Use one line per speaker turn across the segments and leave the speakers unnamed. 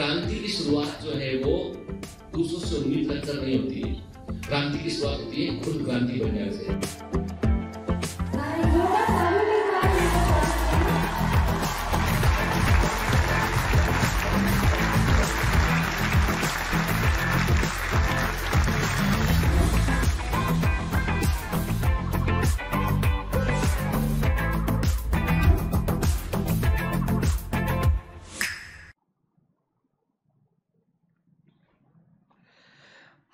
क्रांति की शुरुआत जो है वो दूसरों से उम्मीद कर नहीं होती है क्रांति की शुरुआत होती है खुद क्रांति बनने से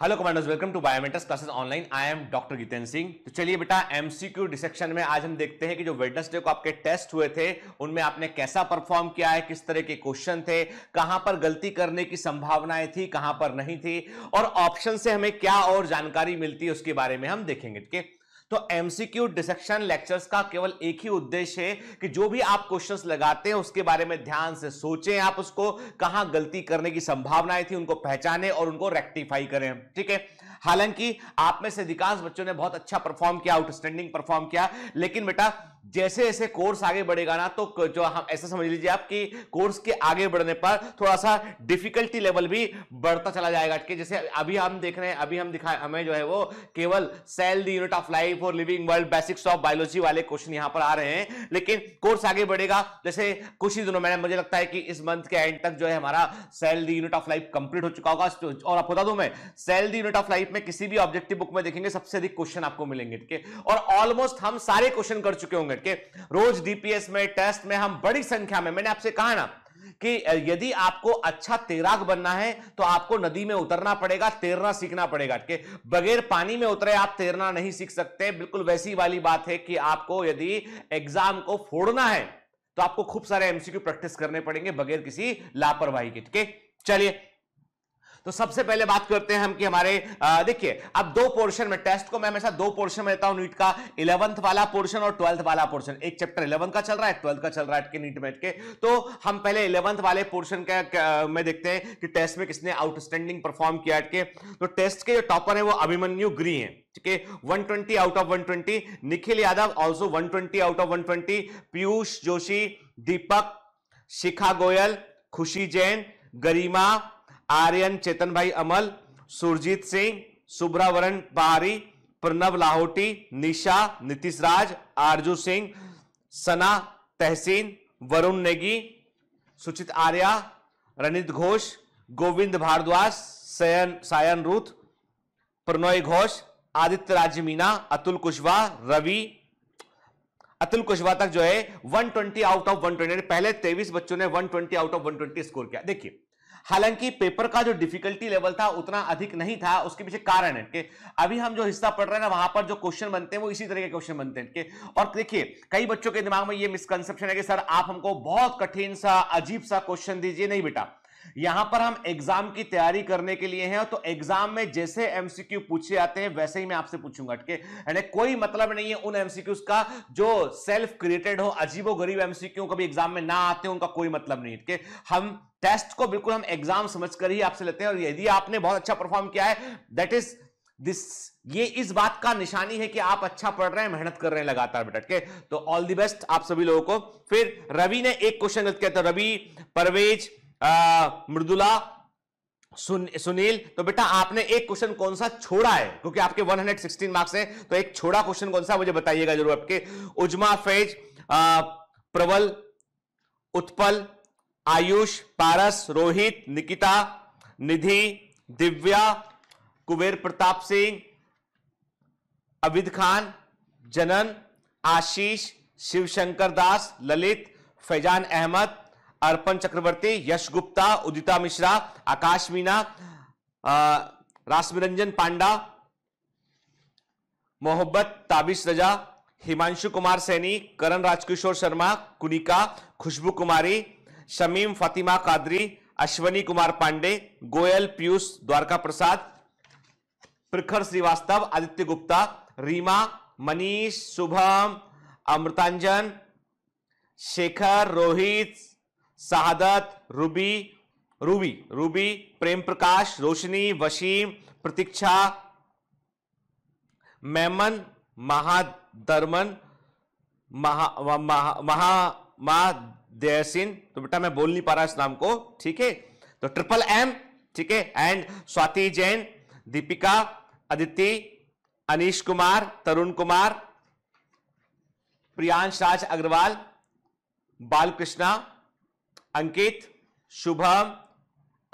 hello commanders welcome to biometrics classes online I am doctor Geeten Singh तो चलिए बेटा एमसीक्यू डिसेक्शन में आज हम देखते हैं कि जो वेडनेसडे को आपके टेस्ट हुए थे उनमें आपने कैसा परफॉर्म किया है किस तरह के क्वेश्चन थे कहां पर गलती करने की संभावनाएं थी कहां पर नहीं थी और ऑप्शन से हमें क्या और जानकारी मिलती है उसके बारे में हम देखेंगे ठीक है तो एमसीक्यू डिसेक्शन लेक्चर्स का केवल एक ही उद्देश्य है कि जो भी आप क्वेश्चंस लगाते हैं उसके बारे में ध्यान से सोचें आप उसको कहां गलती करने की संभावनाएं थी उनको पहचानें और उनको रेक्टिफाई करें ठीक है हालांकि आप में से अधिकांश बच्चों ने बहुत अच्छा परफॉर्म किया आउटस्टैंडिंग परफॉर्म किया लेकिन बेटा जैसे जैसे कोर्स आगे बढ़ेगा ना तो जो हम ऐसा समझ लीजिए आप कि कोर्स के आगे बढ़ने पर थोड़ा सा डिफिकल्टी लेवल भी बढ़ता चला जाएगा कि जैसे अभी हम देख रहे हैं अभी हम दिखा हमें जो है वो केवल cell the unit of life और living world basics of biology वाले क्वेश्चन यहां पर आ रहे हैं लेकिन कोर्स आगे बढ़ेगा जैसे कुछ ही दिनों में मुझे लगता है कि इस मंथ के एंड तक जो है हमारा cell the unit of life complete हो चुका होगा तो, और आपको बता दू मैं cell the unit of life में किसी भी ऑब्जेक्टिव बुक में देखेंगे सबसे अधिक क्वेश्चन आपको मिलेंगे ठीक है और ऑलमोस्ट हम सारे क्वेश्चन कर चुके होंगे करके रोज डीपीएस में टेस्ट में हम बड़ी संख्या में मैंने आपसे कहा ना कि यदि आपको अच्छा तैराक बनना है तो आपको नदी में उतरना पड़ेगा तैरना सीखना पड़ेगा कि बगैर पानी में उतरे आप तैरना नहीं सीख सकते बिल्कुल वैसी वाली बात है कि आपको यदि एग्जाम को फोड़ना है तो आपको खूब सारे एमसीक्यू प्रैक्टिस करने पड़ेंगे बगैर किसी लापरवाही के ठीक है चलिए तो सबसे पहले बात करते हैं हम कि हमारे देखिए अब दो पोर्शन में टेस्ट को मैं हमेशा दो पोर्शन में लेता हूं नीट का इलेवंथ वाला पोर्शन और ट्वेल्थ वाला पोर्शन एक चैप्टर इलेवंथ का चल रहा है ट्वेल्थ का चल रहा है नीट मेट के तो हम पहले इलेवंथ वाले पोर्शन का में देखते हैं कि टेस्ट में किसने आउटस्टैंडिंग परफॉर्म किया के तो टेस्ट के जो टॉपर है वो अभिमन्यु ग्री है ठीक है 120 out of 120 Nikhil Yadav also 120 out of 120 Piyush Joshi Deepak Shikha Goyal Khushi Jain गरिमा आर्यन चेतन भाई अमल सुरजीत सिंह सुब्रावरण पहारी प्रणव लाहौटी निशा नीतीश राज आरजू सिंह सना तहसीन वरुण नेगी सुचित आर्या रणित घोष गोविंद भारद्वाज सयन सायन रूथ प्रणय घोष आदित्य राज मीना अतुल कुशवाहा रवि अतुल कुशवाहा तक जो है 120 आउट ऑफ 120 पहले 23 बच्चों ने 120 आउट ऑफ 120 स्कोर किया देखिए हालांकि पेपर का जो डिफिकल्टी लेवल था उतना अधिक नहीं था उसके पीछे कारण है कि अभी हम जो हिस्सा पढ़ रहे हैं ना वहां पर जो क्वेश्चन बनते हैं वो इसी तरह के क्वेश्चन बनते हैं और देखिए कई बच्चों के दिमाग में ये मिसकंसेप्शन है कि सर आप हमको बहुत कठिन सा अजीब सा क्वेश्चन दीजिए नहीं बेटा यहां पर हम एग्जाम की तैयारी करने के लिए हैं तो एग्जाम में जैसे एमसीक्यू पूछे आते हैं वैसे ही मैं आपसे पूछूंगा ठीक है कोई मतलब नहीं है उन एमसीक्यूज का जो सेल्फ क्रिएटेड हो अजीबो गरीब एमसीक्यू कभी एग्जाम में ना आते उनका कोई मतलब नहीं ठीक है हम टेस्ट को बिल्कुल हम एग्जाम समझकर ही आपसे लेते हैं और यदि आपने बहुत अच्छा परफॉर्म किया है दैट इज दिस ये इस बात का निशानी है कि आप अच्छा पढ़ रहे हैं मेहनत कर रहे हैं लगातार बेटा ठीक है तो ऑल द बेस्ट आप सभी लोगों को फिर रवि ने एक क्वेश्चन गलत किया था रवि परवेज मृदुला सुन, सुनील तो बेटा आपने एक क्वेश्चन कौन सा छोड़ा है क्योंकि आपके 116 मार्क्स हैं तो एक छोड़ा क्वेश्चन कौन सा मुझे बताइएगा जरूर आपके उजमा फैज प्रबल उत्पल आयुष पारस रोहित निकिता निधि दिव्या कुबेर प्रताप सिंह अबिद खान जनन आशीष शिवशंकर दास ललित फैजान अहमद अर्पण चक्रवर्ती यश गुप्ता उदिता मिश्रा आकाश मीना रासमिरंजन पांडा मोहब्बत ताबिश रजा हिमांशु कुमार सैनी करण राजकिशोर शर्मा कुनिका खुशबू कुमारी शमीम फातिमा कादरी अश्वनी कुमार पांडे गोयल पीयूष द्वारका प्रसाद प्रखर Srivastava Aditya Gupta Reema Manish Shubham Amrutanjan Shekhar Rohit Shahadat Ruby Ruby Ruby Prem Prakash Roshni Waseem Pratiksha Maiman महादर्मन महा महा महा तो बेटा मैं बोल नहीं पा रहा इस नाम को ठीक है तो ट्रिपल एम ठीक है एंड स्वाति जैन दीपिका अदिति अनिश कुमार तरुण कुमार प्रियांश राज अग्रवाल बालकृष्णा अंकित शुभम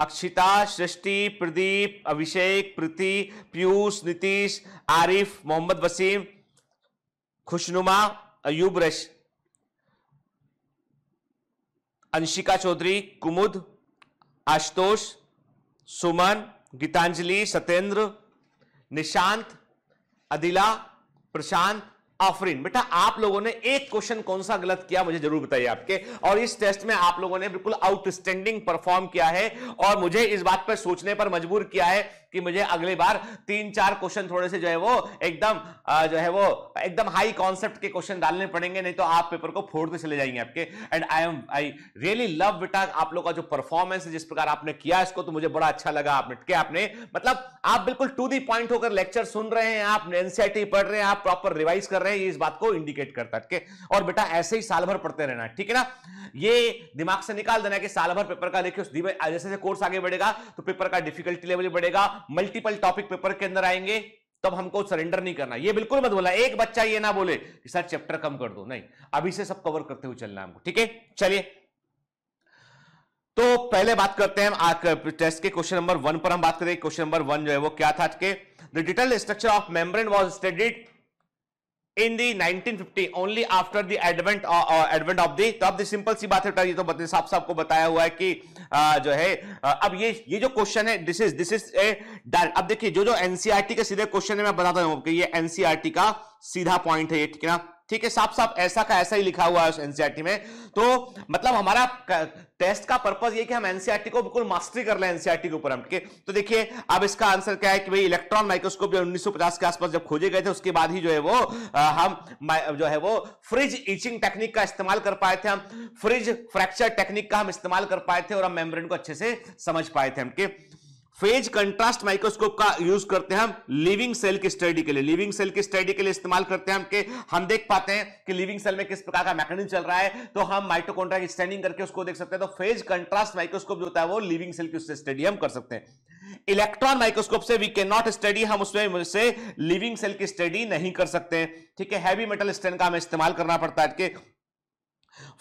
अक्षिता सृष्टि प्रदीप अभिषेक प्रीति पीयूष नीतीश आरिफ मोहम्मद वसीम खुशनुमा अयुब रश अंशिका चौधरी कुमुद आशुतोष सुमन गीतांजलि सत्येंद्र निशांत अदिला प्रशांत आफरीन बेटा आप लोगों ने एक क्वेश्चन कौन सा गलत किया मुझे जरूर बताइए आपके और इस टेस्ट में आप लोगों ने बिल्कुल आउटस्टैंडिंग परफॉर्म किया है और मुझे इस बात पर सोचने पर मजबूर किया है कि मुझे अगली बार तीन चार क्वेश्चन थोड़े से जो है वो एकदम जो है वो एकदम हाई कॉन्सेप्ट के क्वेश्चन डालने पड़ेंगे नहीं तो आप पेपर को फोड़ते चले जाएंगे आपके and I am I really love बेटा आप लोग का जो परफॉर्मेंस है जिस प्रकार आपने किया इसको तो मुझे बड़ा अच्छा लगा आप मिटके आपने मतलब आप बिल्कुल टू दी पॉइंट होकर लेक्चर सुन रहे हैं आप एनसीआरटी e पढ़ रहे हैं आप प्रॉपर रिवाइज कर रहे हैं ये इस बात को इंडिकेट करता है और बेटा ऐसे ही साल भर पढ़ते रहना ठीक है ना ये दिमाग से निकाल देना कि साल भर पेपर का देखिए जैसे जैसे कोर्स आगे बढ़ेगा तो पेपर का डिफिकल्टी लेवल बढ़ेगा मल्टीपल टॉपिक पेपर के अंदर आएंगे तब हमको सरेंडर नहीं करना ये बिल्कुल मत बोला एक बच्चा ये ना बोले कि सर चैप्टर कम कर दो नहीं अभी से सब कवर करते हुए चलना हमको ठीक है चलिए तो पहले बात करते हैं हम टेस्ट के क्वेश्चन नंबर वन पर हम बात करें क्वेश्चन नंबर वन जो है वो क्या था के the detail structure of membrane was studied in the 1950 only after the advent advent of the तो अब दी सिंपल सी बात है ये तो बत्तीस साहब साहब को बताया हुआ है कि आ, जो है आ, अब ये ये जो क्वेश्चन है this is this is a अब देखिए जो जो एनसीआरटी e के सीधे क्वेश्चन है मैं बताता हूं कि ये एनसीआरटी e का सीधा पॉइंट है ये ठीक है ना ठीक है साफ साफ ऐसा का ऐसा ही लिखा हुआ है एनसीआरटी e में तो मतलब हमारा टेस्ट का पर्पज ये कि हम एनसीआरटी e को बिल्कुल मास्टरी कर ले एनसीआरटी e के ऊपर हम ठीक है तो देखिए अब इसका आंसर क्या है कि भाई इलेक्ट्रॉन माइक्रोस्कोप जो 1950 के आसपास जब खोजे गए थे उसके बाद ही जो है वो आ, हम जो है वो फ्रिज इचिंग टेक्निक का इस्तेमाल कर पाए थे हम फ्रिज फ्रैक्चर टेक्निक का हम इस्तेमाल कर पाए थे और हम मेम्ब्रेन को अच्छे से समझ पाए थे हम ठीक फेज कंट्रास्ट माइक्रोस्कोप का यूज करते हैं हम लिविंग सेल की स्टडी के लिए लिविंग सेल की स्टडी के लिए इस्तेमाल करते हैं हम के हम देख पाते हैं कि लिविंग सेल में किस प्रकार का मैकेनिज्म चल रहा है तो हम माइटोकॉन्ड्रिया की स्टैंडिंग करके उसको देख सकते हैं तो फेज कंट्रास्ट माइक्रोस्कोप जो होता है वो लिविंग सेल की उससे स्टडी हम कर सकते हैं इलेक्ट्रॉन माइक्रोस्कोप से वी कैन नॉट स्टडी हम उसमें से लिविंग सेल की स्टडी नहीं कर सकते ठीक है हैवी मेटल स्टैंड का हमें इस्तेमाल करना पड़ता है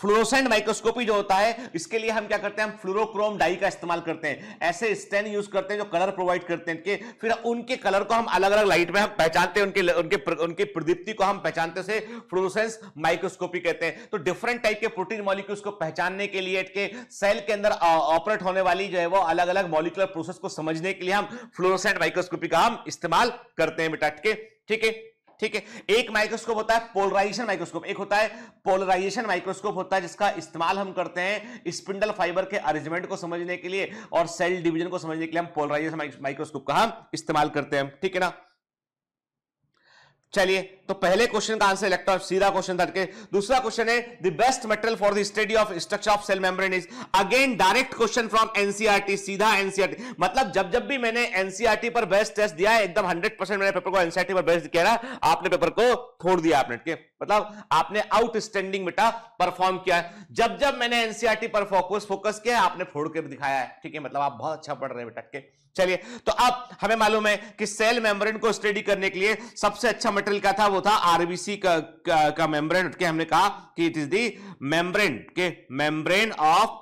फ्लोरोसेंट माइक्रोस्कोपी जो होता है इसके लिए हम क्या करते हैं हम फ्लोरोक्रोम डाई का इस्तेमाल करते हैं ऐसे स्टेन यूज करते हैं जो कलर प्रोवाइड करते हैं के फिर उनके कलर को हम अलग अलग लाइट में हम पहचानते हैं उनके उनके उनकी प्रदीप्ति को हम पहचानते से फ्लोरोसेंस माइक्रोस्कोपी कहते हैं तो डिफरेंट टाइप के प्रोटीन मॉलिक्यूल्स को पहचानने के लिए के सेल के अंदर ऑपरेट होने वाली जो है वो अलग अलग मॉलिकुलर प्रोसेस को समझने के लिए हम फ्लोरोसेंट माइक्रोस्कोपी का हम इस्तेमाल करते हैं बेटा ठीक है ठीक है एक माइक्रोस्कोप होता है पोलराइजेशन माइक्रोस्कोप एक होता है पोलराइजेशन माइक्रोस्कोप होता है जिसका इस्तेमाल हम करते हैं स्पिंडल फाइबर के अरेंजमेंट को समझने के लिए और सेल डिवीजन को समझने के लिए हम पोलराइजेशन माइक्रोस्कोप का हम इस्तेमाल करते हैं ठीक है ना चलिए तो पहले क्वेश्चन का आंसर इलेक्ट्रॉन सीधा क्वेश्चन करके दूसरा क्वेश्चन है the best material for the study of structure of cell membrane is again direct question from NCERT सीधा एनसीईआरटी e मतलब जब जब भी मैंने एनसीईआरटी e पर बेस्ट टेस्ट दिया है एकदम 100 परसेंट मैंने पेपर को एनसीआरटी e पर बेस्ट किया ना आपने पेपर को छोड़ दिया आपने के? मतलब आपने आउटस्टैंडिंग बेटा परफॉर्म किया है जब जब मैंने एनसीआरटी पर फोकस फोकस किया है आपने फोड़ के दिखाया है ठीक है मतलब आप बहुत अच्छा पढ़ रहे हैं बेटा चलिए तो अब हमें मालूम है कि सेल मेम्ब्रेन को स्टडी करने के लिए सबसे अच्छा मटेरियल क्या था वो था आरबीसी का, का, का मेम्ब्रेन के हमने कहा कि इट इज दी मेम्ब्रेन के मेम्ब्रेन ऑफ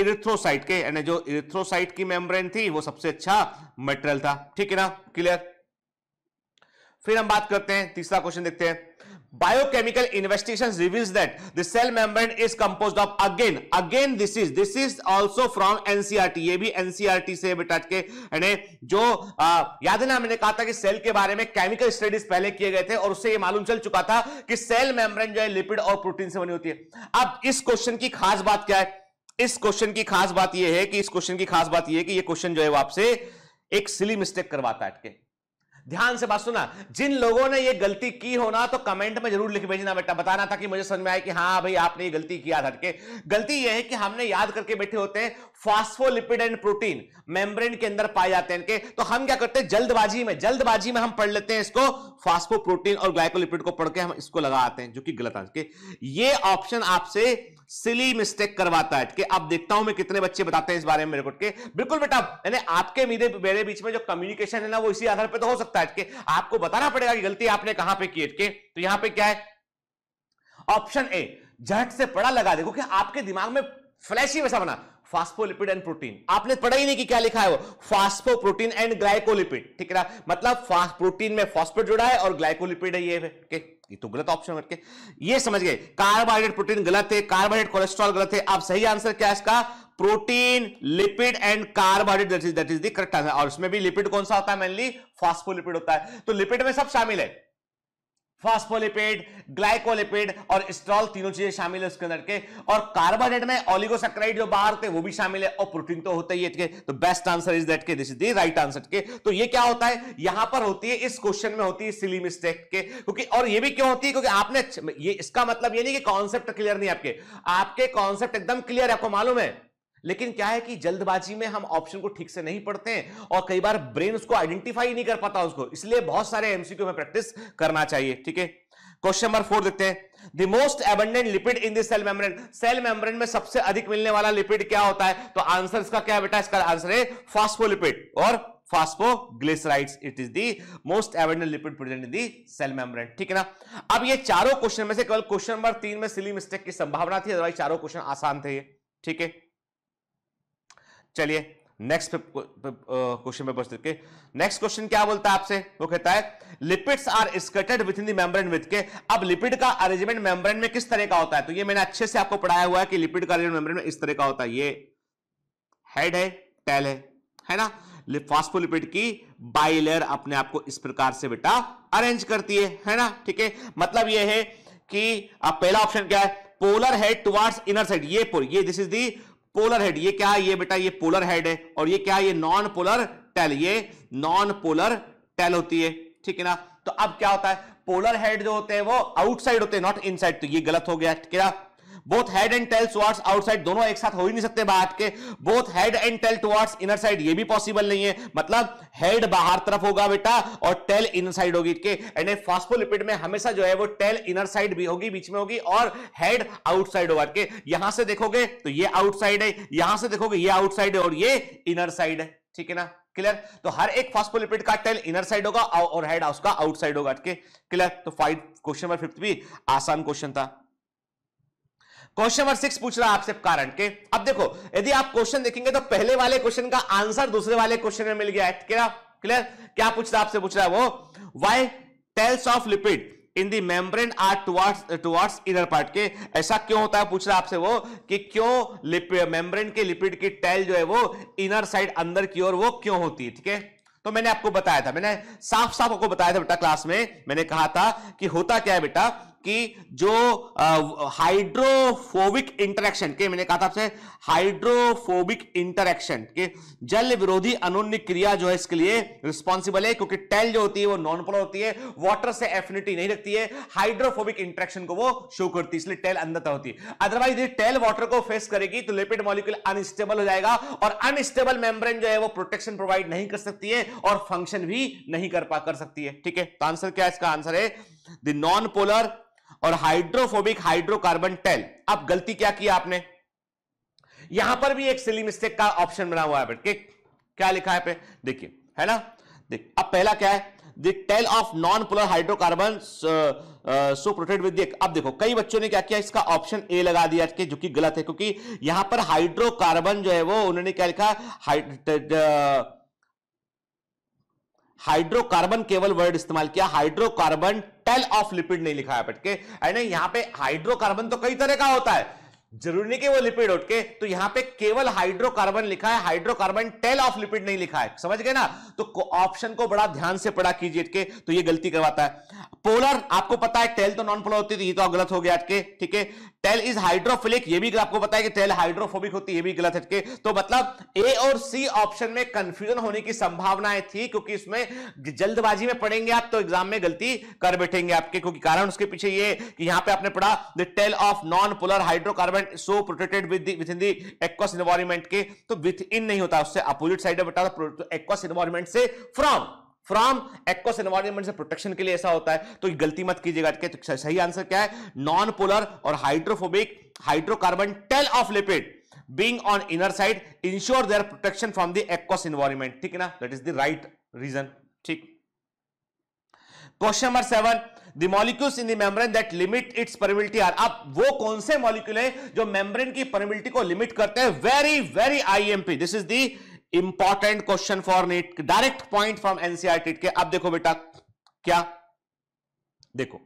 इरिथ्रोसाइट के यानी जो इरिथ्रोसाइट की मेम्ब्रेन थी वो सबसे अच्छा मटेरियल था ठीक है ना क्लियर फिर हम बात करते हैं तीसरा क्वेश्चन देखते हैं biochemical investigations reveals that the cell membrane is composed of again again this is this is also from NCERT e ये भी एनसीआरटी e से बेटा के यानी जो आ, याद है ना मैंने कहा था कि सेल के बारे में केमिकल स्टडीज पहले किए गए थे और उससे ये मालूम चल चुका था कि सेल मेम्ब्रेन जो है लिपिड और प्रोटीन से बनी होती है अब इस क्वेश्चन की खास बात क्या है इस क्वेश्चन की खास बात यह है कि इस क्वेश्चन की खास बात यह है कि यह क्वेश्चन जो है वो आपसे एक सिली मिस्टेक करवाता है ध्यान से बात सुना जिन लोगों ने ये गलती की हो ना तो कमेंट में जरूर लिख भेजना बेटा बताना कि मुझे समझ में आए कि हाँ भाई आपने ये गलती किया था गलती ये है कि हमने याद करके बैठे होते हैं फॉस्फोलिपिड एंड प्रोटीन मेम्ब्रेन के अंदर पाए जाते हैं इनके तो हम क्या करते हैं जल्दबाजी में जल्दबाजी में हम पढ़ लेते हैं इसको प्रोटीन और ग्लाइकोलिपिड को पढ़ के हम इसको लगा आते हैं जो कि गलत है ये ऑप्शन आपसे सिली मिस्टेक करवाता है कि अब देखता हूं मैं कितने बच्चे बताते हैं इस बारे में मेरे को के बिल्कुल बेटा यानी आपके मीधे मेरे बीच में जो कम्युनिकेशन है ना वो इसी आधार पर तो हो सकता है कि आपको बताना पड़ेगा कि गलती आपने कहां पे की है तो यहां पे क्या है ऑप्शन ए झट से पड़ा लगा देखो कि आपके दिमाग में फ्लैश ही वैसा बना फास्फोलिपिड एंड प्रोटीन आपने पढ़ा ही नहीं कि क्या लिखा है वो फास्फो प्रोटीन एंड ग्लाइकोलिपिड ठीक है ना मतलब प्रोटीन में फास्फेट जुड़ा है और ग्लाइकोलिपिड है ये के? ये तो गलत ऑप्शन करके ये समझ गए कार्बोहाइड्रेट प्रोटीन गलत है कार्बोहाइड्रेट कोलेस्ट्रॉल गलत है आप सही आंसर क्या है इसका protein lipid and carbohydrate that is the correct answer और उसमें भी लिपिड कौन सा होता है मेनली फास्फोलिपिड होता है तो लिपिड में सब शामिल है फॉस्फोलिपिड ग्लाइकोलिपिड और स्ट्रॉल तीनों चीजें शामिल है उसके अंदर के और कार्बोनेट में ऑलिगोसक्राइड जो बाहर थे वो भी शामिल है और प्रोटीन तो होता ही है तो बेस्ट आंसर इज दैट के this is the right answer के तो ये क्या होता है यहां पर होती है इस क्वेश्चन में होती है सिली मिस्टेक के क्योंकि और ये भी क्यों होती है क्योंकि आपने ये इसका मतलब ये नहीं कि कॉन्सेप्ट क्लियर नहीं आपके आपके कॉन्सेप्ट एकदम क्लियर है आपको मालूम है लेकिन क्या है कि जल्दबाजी में हम ऑप्शन को ठीक से नहीं पढ़ते हैं और कई बार ब्रेन उसको आइडेंटिफाई नहीं कर पाता उसको इसलिए बहुत सारे एमसीक्यू में प्रैक्टिस करना चाहिए ठीक है क्वेश्चन नंबर फोर देखते हैं the most abundant lipid in this cell membrane cell membrane में सबसे अधिक मिलने वाला लिपिड क्या होता है तो आंसर इसका क्या बेटा इसका आंसर है फास्फोलिपिड और phosphoglycerides it is the most abundant lipid present in the cell membrane ठीक है ना अब ये चारों क्वेश्चन में से केवल क्वेश्चन नंबर तीन में सिली मिस्टेक की संभावना थी अदरवाइज चारों क्वेश्चन आसान थे ठीक है चलिए नेक्स्ट क्वेश्चन में बढ़ के नेक्स्ट क्वेश्चन क्या बोलता है आपसे वो कहता है lipids are situated within the membrane with के अब लिपिड का अरेंजमेंट मेम्ब्रेन में किस तरह का होता है तो ये मैंने अच्छे से आपको पढ़ाया हुआ है कि लिपिड का अरेंजमेंट मेम्ब्रेन में इस तरह का होता है ये हेड है टेल है है ना फास्फोलिपिड की बाइलेयर अपने आप को इस प्रकार से बेटा अरेंज करती है है ना ठीक है मतलब ये है कि पहला ऑप्शन क्या है polar head towards inner side ये पोल ये this is the polar head ये क्या है ये बेटा ये पोलर हेड है और ये क्या है ये नॉन पोलर टेल ये नॉन पोलर टेल होती है ठीक है ना तो अब क्या होता है पोलर हेड जो होते हैं वो आउटसाइड होते हैं नॉट इनसाइड तो ये गलत हो गया ठीक है both head and tail towards outside दोनों एक साथ हो ही नहीं सकते बाहर के both head and tail towards inner side ये भी पॉसिबल नहीं है मतलब हेड बाहर तरफ होगा बेटा और टेल इनर साइड होगी के एंड फास्फोलिपिड में हमेशा जो है वो टेल इनर साइड भी होगी बीच में होगी और हेड आउटसाइड होगा के यहां से देखोगे तो ये आउटसाइड है यहां से देखोगे ये आउटसाइड है और ये इनर साइड है ठीक है ना क्लियर तो हर एक फास्फोलिपिड का टेल इनर साइड होगा और हेड उसका आउटसाइड होगा के क्लियर तो फाइव क्वेश्चन नंबर फिफ्थ भी आसान क्वेश्चन था क्वेश्चन नंबर सिक्स पूछ रहा है आपसे कारण के अब देखो यदि आप क्वेश्चन देखेंगे तो पहले वाले क्वेश्चन का आंसर दूसरे वाले क्वेश्चन में मिल गया है क्या क्लियर क्या पूछ रहा है आपसे पूछ रहा है वो why tails of lipid in the membrane are towards towards inner part के ऐसा क्यों होता है पूछ रहा आपसे वो कि क्यों मेम्ब्रेन के लिपिड की टेल जो है वो इनर साइड अंदर की ओर वो क्यों होती है ठीक है तो मैंने आपको बताया था मैंने साफ साफ आपको बताया था बेटा क्लास में मैंने कहा था कि होता क्या है बेटा कि जो हाइड्रोफोबिक इंटरेक्शन के मैंने कहा था आपसे हाइड्रोफोबिक इंटरेक्शन के जल विरोधी अनुन्य क्रिया जो है इसके लिए रिस्पॉन्सिबल है क्योंकि टेल जो होती है वो नॉन पोलर होती है वाटर से एफिनिटी नहीं रखती है हाइड्रोफोबिक इंटरेक्शन को वो शो करती है इसलिए टेल अंदर होती है अदरवाइज यदि टेल वाटर को फेस करेगी तो लिपिड मॉलिक्यूल अनस्टेबल हो जाएगा और अनस्टेबल मेम्ब्रेन जो है वो प्रोटेक्शन प्रोवाइड नहीं कर सकती है और फंक्शन भी नहीं कर पा कर सकती है ठीक है तो आंसर क्या है इसका आंसर है द नॉन पोलर और हाइड्रोफोबिक हाइड्रोकार्बन टेल अब गलती क्या किया आपने यहां पर भी एक सिली मिस्टेक का ऑप्शन बना हुआ है के क्या लिखा है पे देखिए है ना देख अब पहला क्या है tail of non polar hydrocarbon so protect with अब देखो कई बच्चों ने क्या किया इसका ऑप्शन ए लगा दिया के जो कि गलत है क्योंकि यहां पर हाइड्रोकार्बन जो है वो उन्होंने क्या लिखा uh, हाइड्रोकार्बन केवल वर्ड इस्तेमाल किया हाइड्रोकार्बन टेल ऑफ लिपिड नहीं लिखा है पटके यहां पे हाइड्रोकार्बन तो कई तरह का होता है जरूरी नहीं कि वो लिपिड उठके तो यहां पे केवल हाइड्रोकार्बन लिखा है हाइड्रोकार्बन टेल ऑफ लिपिड नहीं लिखा है समझ गए ना तो ऑप्शन को बड़ा ध्यान से पढ़ा कीजिए तो ये गलती करवाता है पोलर आपको पता है टेल तो नॉन पोलर होती थी ये तो गलत हो गया ठीक है टेल इज हाइड्रोफिलिक ये भी आपको बताया कि टेल हाइड्रोफोबिक होती है भी गलत है तो मतलब ए और सी ऑप्शन में कंफ्यूजन होने की संभावनाएं थी क्योंकि इसमें जल्दबाजी में पढ़ेंगे आप तो एग्जाम में गलती कर बैठेंगे आपके क्योंकि कारण उसके पीछे ये कि यहां पे आपने पढ़ा the tail of non polar hydrocarbon so protected with with in this environment के तो विथ इन नहीं होता उससे अपोजिट साइड में बता एक्वस इन्वायरमेंट से फ्रॉम फ्रॉम एक्वस एनवायरमेंट से प्रोटेक्शन के लिए ऐसा होता है तो गलती मत कीजिएगा तो सही आंसर क्या है नॉन पोलर और hydrophobic hydrocarbon tail of lipid being on inner side ensure their protection from this aqueous ठीक है ना that is the right reason ठीक question number seven the molecules in the membrane that limit its permeability are अब वो कौन से molecule है जो मेम्ब्रेन की परमिबिलिटी को लिमिट करते हैं very very IMP this is the important question for NEET direct point from NCERT के अब देखो बेटा क्या देखो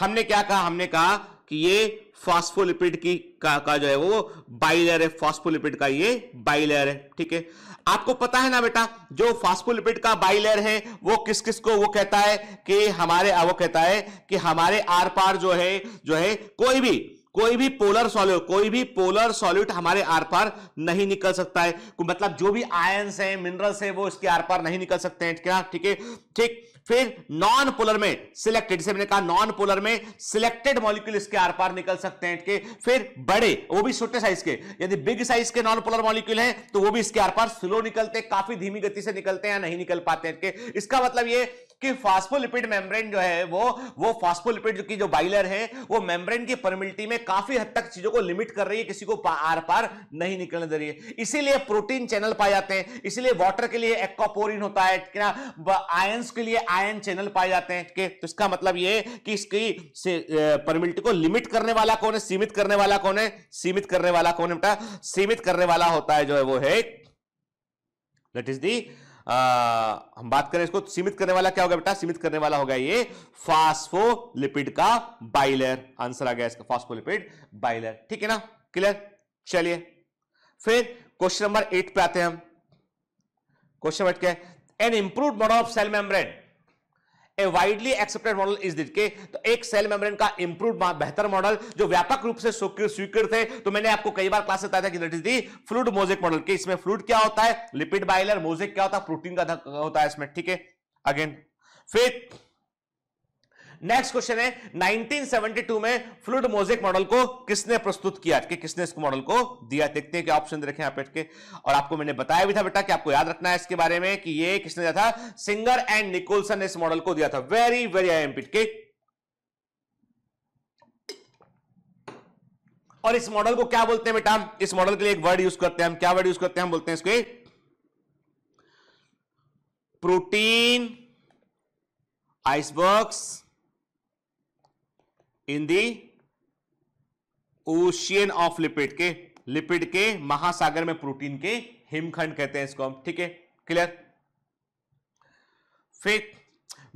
हमने क्या कहा हमने कहा कि ये फॉस्फोलिपिड की का, का जो है वो बाइलेयर है फॉस्फोलिपिड का ये बाइलेयर है ठीक है आपको पता है ना बेटा जो फॉस्फोलिपिड का बाइलेयर है वो किस किस को वो कहता है कि हमारे वो कहता है कि हमारे आर पार जो है जो है कोई भी कोई भी पोलर सॉल्यूट कोई भी पोलर सॉल्यूट हमारे आर पार नहीं निकल सकता है मतलब जो भी आयंस है मिनरल्स है वो इसके आर पार नहीं निकल सकते हैं क्या ठीक है ठीक फिर नॉन पोलर में सिलेक्टेड जैसे मैंने कहा नॉन पोलर में सिलेक्टेड मॉलिक्यूल इसके आर पार निकल सकते हैं के फिर बड़े वो भी छोटे साइज के यदि बिग साइज के नॉन पोलर मॉलिक्यूल हैं तो वो भी इसके आर पार स्लो निकलते काफी धीमी गति से निकलते हैं या नहीं निकल पाते हैं के इसका मतलब ये कि फास्फोलिपिड मेम्ब्रेन जो है वो वो फास्फोलिपिड की जो बाइलर है वो मेम्ब्रेन की परमिलिटी में काफी हद तक चीजों को लिमिट कर रही है किसी को आर पार नहीं निकलने दे रही है इसीलिए प्रोटीन चैनल पाए जाते हैं इसीलिए वाटर के लिए एक्वापोरिन होता है क्या आयंस के लिए आयन चैनल पाए जाते हैं ठीक तो इसका मतलब ये कि इसकी परमिलिटी को लिमिट करने वाला कौन है सीमित करने वाला कौन है सीमित करने वाला कौन है बेटा सीमित करने वाला होता है जो है वो है that इज दी हम बात करें इसको तो सीमित करने वाला क्या होगा बेटा सीमित करने वाला होगा ये फास्फोलिपिड का बाइलर आंसर आ गया इसका फास्फोलिपिड बाइलर ठीक है ना क्लियर चलिए फिर क्वेश्चन नंबर एट पे आते हैं हम क्वेश्चन एट क्या an improve model of cell membrane a widely accepted model is that के तो एक सेल मेम्ब्रेन का इंप्रूव बेहतर मॉडल जो व्यापक रूप से स्वीकृत है तो मैंने आपको कई बार क्लास बताया था कि that is the fluid mosaic model के इसमें फ्लूड क्या होता है लिपिड बाइलर मोजेक क्या होता है प्रोटीन का होता है इसमें ठीक है अगेन फिर नेक्स्ट क्वेश्चन है 1972 में फ्लूड मोजेक मॉडल को किसने प्रस्तुत किया कि किसने इस मॉडल को दिया देखते हैं कि ऑप्शन रखे हैं के और आपको मैंने बताया भी था बेटा कि आपको याद रखना है इसके बारे में कि ये किसने दिया था सिंगर एंड निकोलसन ने इस मॉडल को दिया था वेरी वेरी आई एम के और इस मॉडल को क्या बोलते हैं बेटा इस मॉडल के लिए एक वर्ड यूज करते हैं हम क्या वर्ड यूज करते हैं हम बोलते हैं इसके protein icebergs in the ocean of lipid के लिपिड के महासागर में प्रोटीन के हिमखंड कहते हैं इसको हम ठीक है क्लियर फिर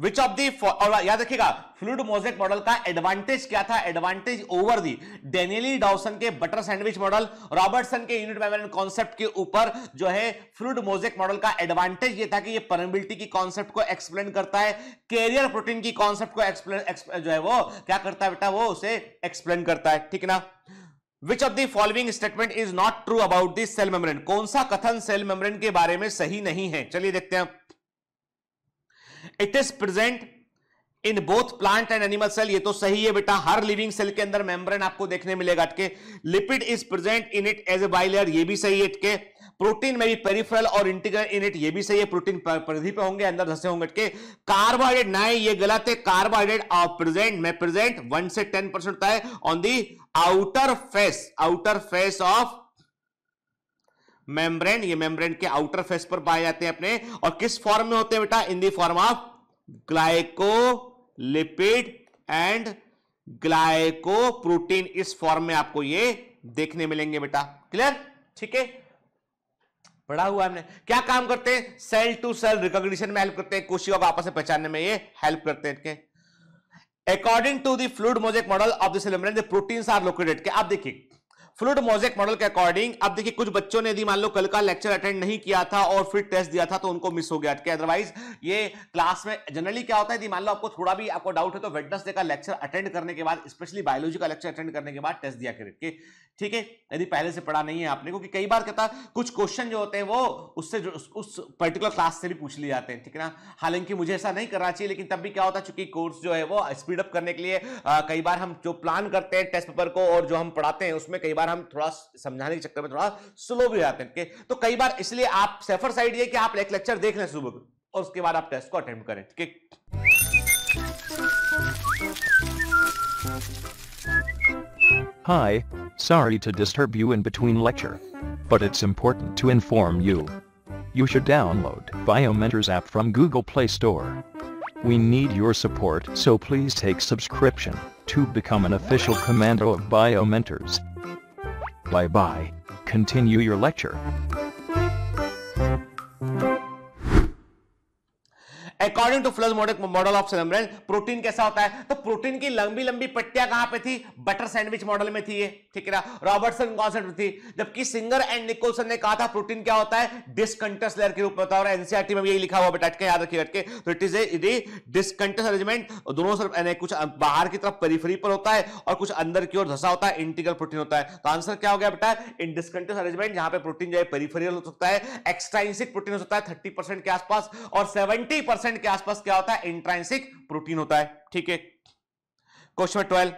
विच ऑफ दी और याद रखिएगा फ्लूड मोजेक मॉडल का एडवांटेज क्या था advantage over the Danielli Davson के बटर सैंडविच मॉडल रॉबर्टसन के यूनिट मेमोरियल कॉन्सेप्ट के ऊपर जो है फ्लूड मोजेक मॉडल का एडवांटेज ये था कि ये परमिबिलिटी की कॉन्सेप्ट को एक्सप्लेन करता है कैरियर प्रोटीन की कॉन्सेप्ट को एक्सप्लेन जो है वो क्या करता है बेटा वो उसे एक्सप्लेन करता है ठीक ना which of the following statement is not true about this cell membrane? कौन सा कथन सेल मेम्ब्रेन के बारे में सही नहीं है चलिए देखते हैं it is present in both plant and animal cell ये तो सही है बेटा हर लिविंग सेल के अंदर मेम्ब्रेन आपको देखने मिलेगा अटके lipid is present in it as a bilayer ये भी सही है अटके प्रोटीन में भी पेरिफेरल और इंटीग्रल इन इट ये भी सही है प्रोटीन परिधि पे होंगे अंदर धसे होंगे अटके कार्बोहाइड्रेट ना ये गलत है कार्बोहाइड्रेट प्रेजेंट में प्रेजेंट वन से टेन परसेंट होता है on the outer face outer face of membrane ये मेम्ब्रेन के आउटर फेस पर पाए जाते हैं अपने और किस फॉर्म में होते हैं बेटा in the form of glycolipid and glycoprotein इस फॉर्म में आपको ये देखने मिलेंगे बेटा क्लियर ठीक है पढ़ा हुआ हमने क्या काम करते हैं सेल टू सेल रिकॉग्निशन में हेल्प करते हैं कोशियों को आपस में पहचानने में ये हेल्प करते हैं according to the fluid mosaic model of the cell membrane the proteins are located के आप देखिए फ्लूड मोजेक मॉडल के अकॉर्डिंग अब देखिए कुछ बच्चों ने यदि मान लो कल का लेक्चर अटेंड नहीं किया था और फिर टेस्ट दिया था तो उनको मिस हो गया अदरवाइज ये क्लास में जनरली क्या होता है मान लो आपको थोड़ा भी आपको डाउट है तो वेडनेसडे का लेक्चर अटेंड करने के बाद स्पेशली बायोलॉजी का लेक्चर अटेंड करने के बाद टेस्ट दिया करें ठीक है यदि पहले से पढ़ा नहीं है आपने क्योंकि कई बार कहता कुछ क्वेश्चन जो होते हैं वो उससे जो उस पर्टिकुलर क्लास से भी पूछ लिए जाते हैं ठीक है ना हालांकि मुझे ऐसा नहीं करना चाहिए लेकिन तब भी क्या होता है चूंकि कोर्स जो है वो स्पीडअप करने के लिए कई बार हम जो प्लान करते हैं टेस्ट पेपर को और जो हम पढ़ाते हैं उसमें कई बार बार हम थोड़ा समझाने के चक्कर में थोड़ा स्लो भी हो जाते हैं तो कई बार इसलिए आप सेफर साइड ये कि आप एक लेक्चर देख लें सुबह और उसके बाद आप टेस्ट को अटेंड करें ठीक है Hi, sorry to disturb you in between lecture, but it's important to inform you. You should download Biomentors app from Google Play Store. We need your support, so please take subscription to become an official commando of Biomentors. Bye bye. Continue your lecture. According to fluid model of membrane protein कैसा होता है तो protein की लंबी लंबी पट्टियां कहां पे थी बटर सैंडविच मॉडल में थी ये ठीक है ना रॉबर्टसन कॉन्सेप्ट थी जबकि सिंगर एंड निकोलसन ने कहा था प्रोटीन क्या होता है डिस्कंटस लेयर के रूप में होता है और एनसीआरटी e में भी यही लिखा हुआ बेटा याद रखिए के तो it is a discontinuous arrangement दोनों तरफ कुछ बाहर की तरफ पेरीफरी पर होता है और कुछ अंदर की ओर धसा होता है इंटीग्रल प्रोटीन होता है तो आंसर क्या हो गया बेटा इन डिस्कंटस अरेंजमेंट जहां पे प्रोटीन जो है पेरीफेरियल हो सकता है एक्सट्राइंसिक प्रोटीन हो सकता है थर्टी के आसपास और सेवेंटी के आसपास क्या होता है इंट्राइंसिक प्रोटीन होता है ठीक है question twelve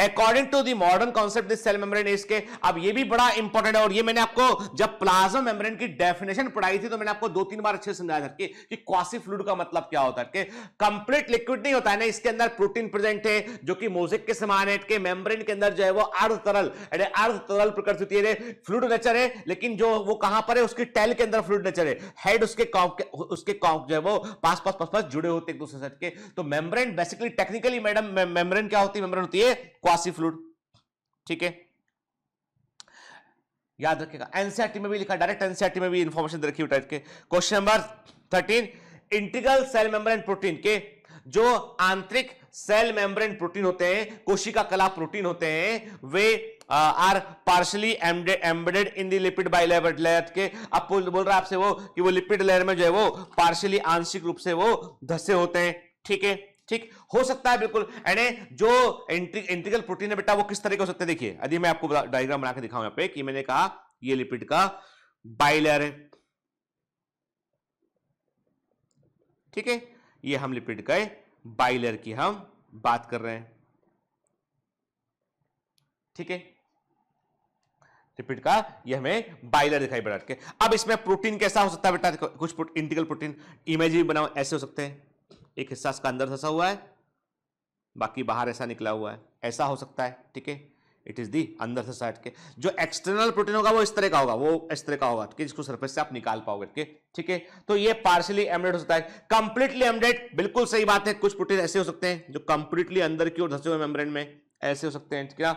according to the modern concept cell membrane इसके अब ये भी बड़ा इंपॉर्टेंट है और ये मैंने आपको जब प्लाज्मा मेम्ब्रेन की डेफिनेशन पढ़ाई थी तो मैंने आपको दो तीन बार अच्छे समझाया था कि क्वासी फ्लूड का मतलब क्या होता है कंप्लीट लिक्विड नहीं होता है ना इसके अंदर प्रोटीन प्रेजेंट है जो कि मोजिक के समान है के मेम्ब्रेन के अंदर जो है वो अर्ध तरल अर्ध तरल प्रकृति होती है फ्लूड नेचर है लेकिन जो वो कहां पर है उसकी टेल के अंदर फ्लूड नेचर है हेड उसके कॉक उसके कॉक जो है वो पास पास पास पास जुड़े होते एक दूसरे से तो membrane basically technically madam membrane क्या होती है मेम्ब्रेन होती है क्वासी फ्लूड ठीक है याद रखेगा एनसीआरटी में भी लिखा डायरेक्ट एनसीआरटी में भी इंफॉर्मेशन रखी हुई टाइप के question number thirteen integral cell membrane protein के जो आंतरिक सेल मेम्ब्रेन प्रोटीन होते हैं कोशिका कला प्रोटीन होते हैं they are partially embedded in the lipid bilayer के अब बोल रहा है आपसे वो कि वो लिपिड लेयर में जो है वो पार्शली आंशिक रूप से वो धसे होते हैं ठीक है ठीक हो सकता है बिल्कुल यानी जो एंट्रिकल प्रोटीन है बेटा वो किस तरह के हो सकते हैं देखिए यदि मैं आपको डायग्राम बना के दिखाऊं यहां पे कि मैंने कहा ये लिपिड का बाइलर है ठीक है ये हम लिपिड का बाइलर की हम बात कर रहे हैं ठीक है लिपिड का ये हमें बाइलर दिखाई पड़ा के अब इसमें प्रोटीन कैसा हो सकता है बेटा कुछ इंटीग्रल प्रोटीन इमेज भी बनाओ ऐसे हो सकते हैं एक हिस्सा इसका अंदर धसा हुआ है बाकी बाहर ऐसा निकला हुआ है ऐसा हो सकता है ठीक है इट इज़ दी अंदर से साइड के जो एक्सटर्नल प्रोटीन होगा वो इस तरह का होगा वो इस तरह का होगा जिसको सरफेस से आप निकाल पाओगे ठीक ठीक है तो ये पार्शियली एमडेड हो सकता है कंप्लीटली एमडेड बिल्कुल सही बात है कुछ प्रोटीन ऐसे हो सकते हैं जो कंप्लीटली अंदर की ओर धसे हुए मेम्ब्रेन में ऐसे हो सकते हैं क्या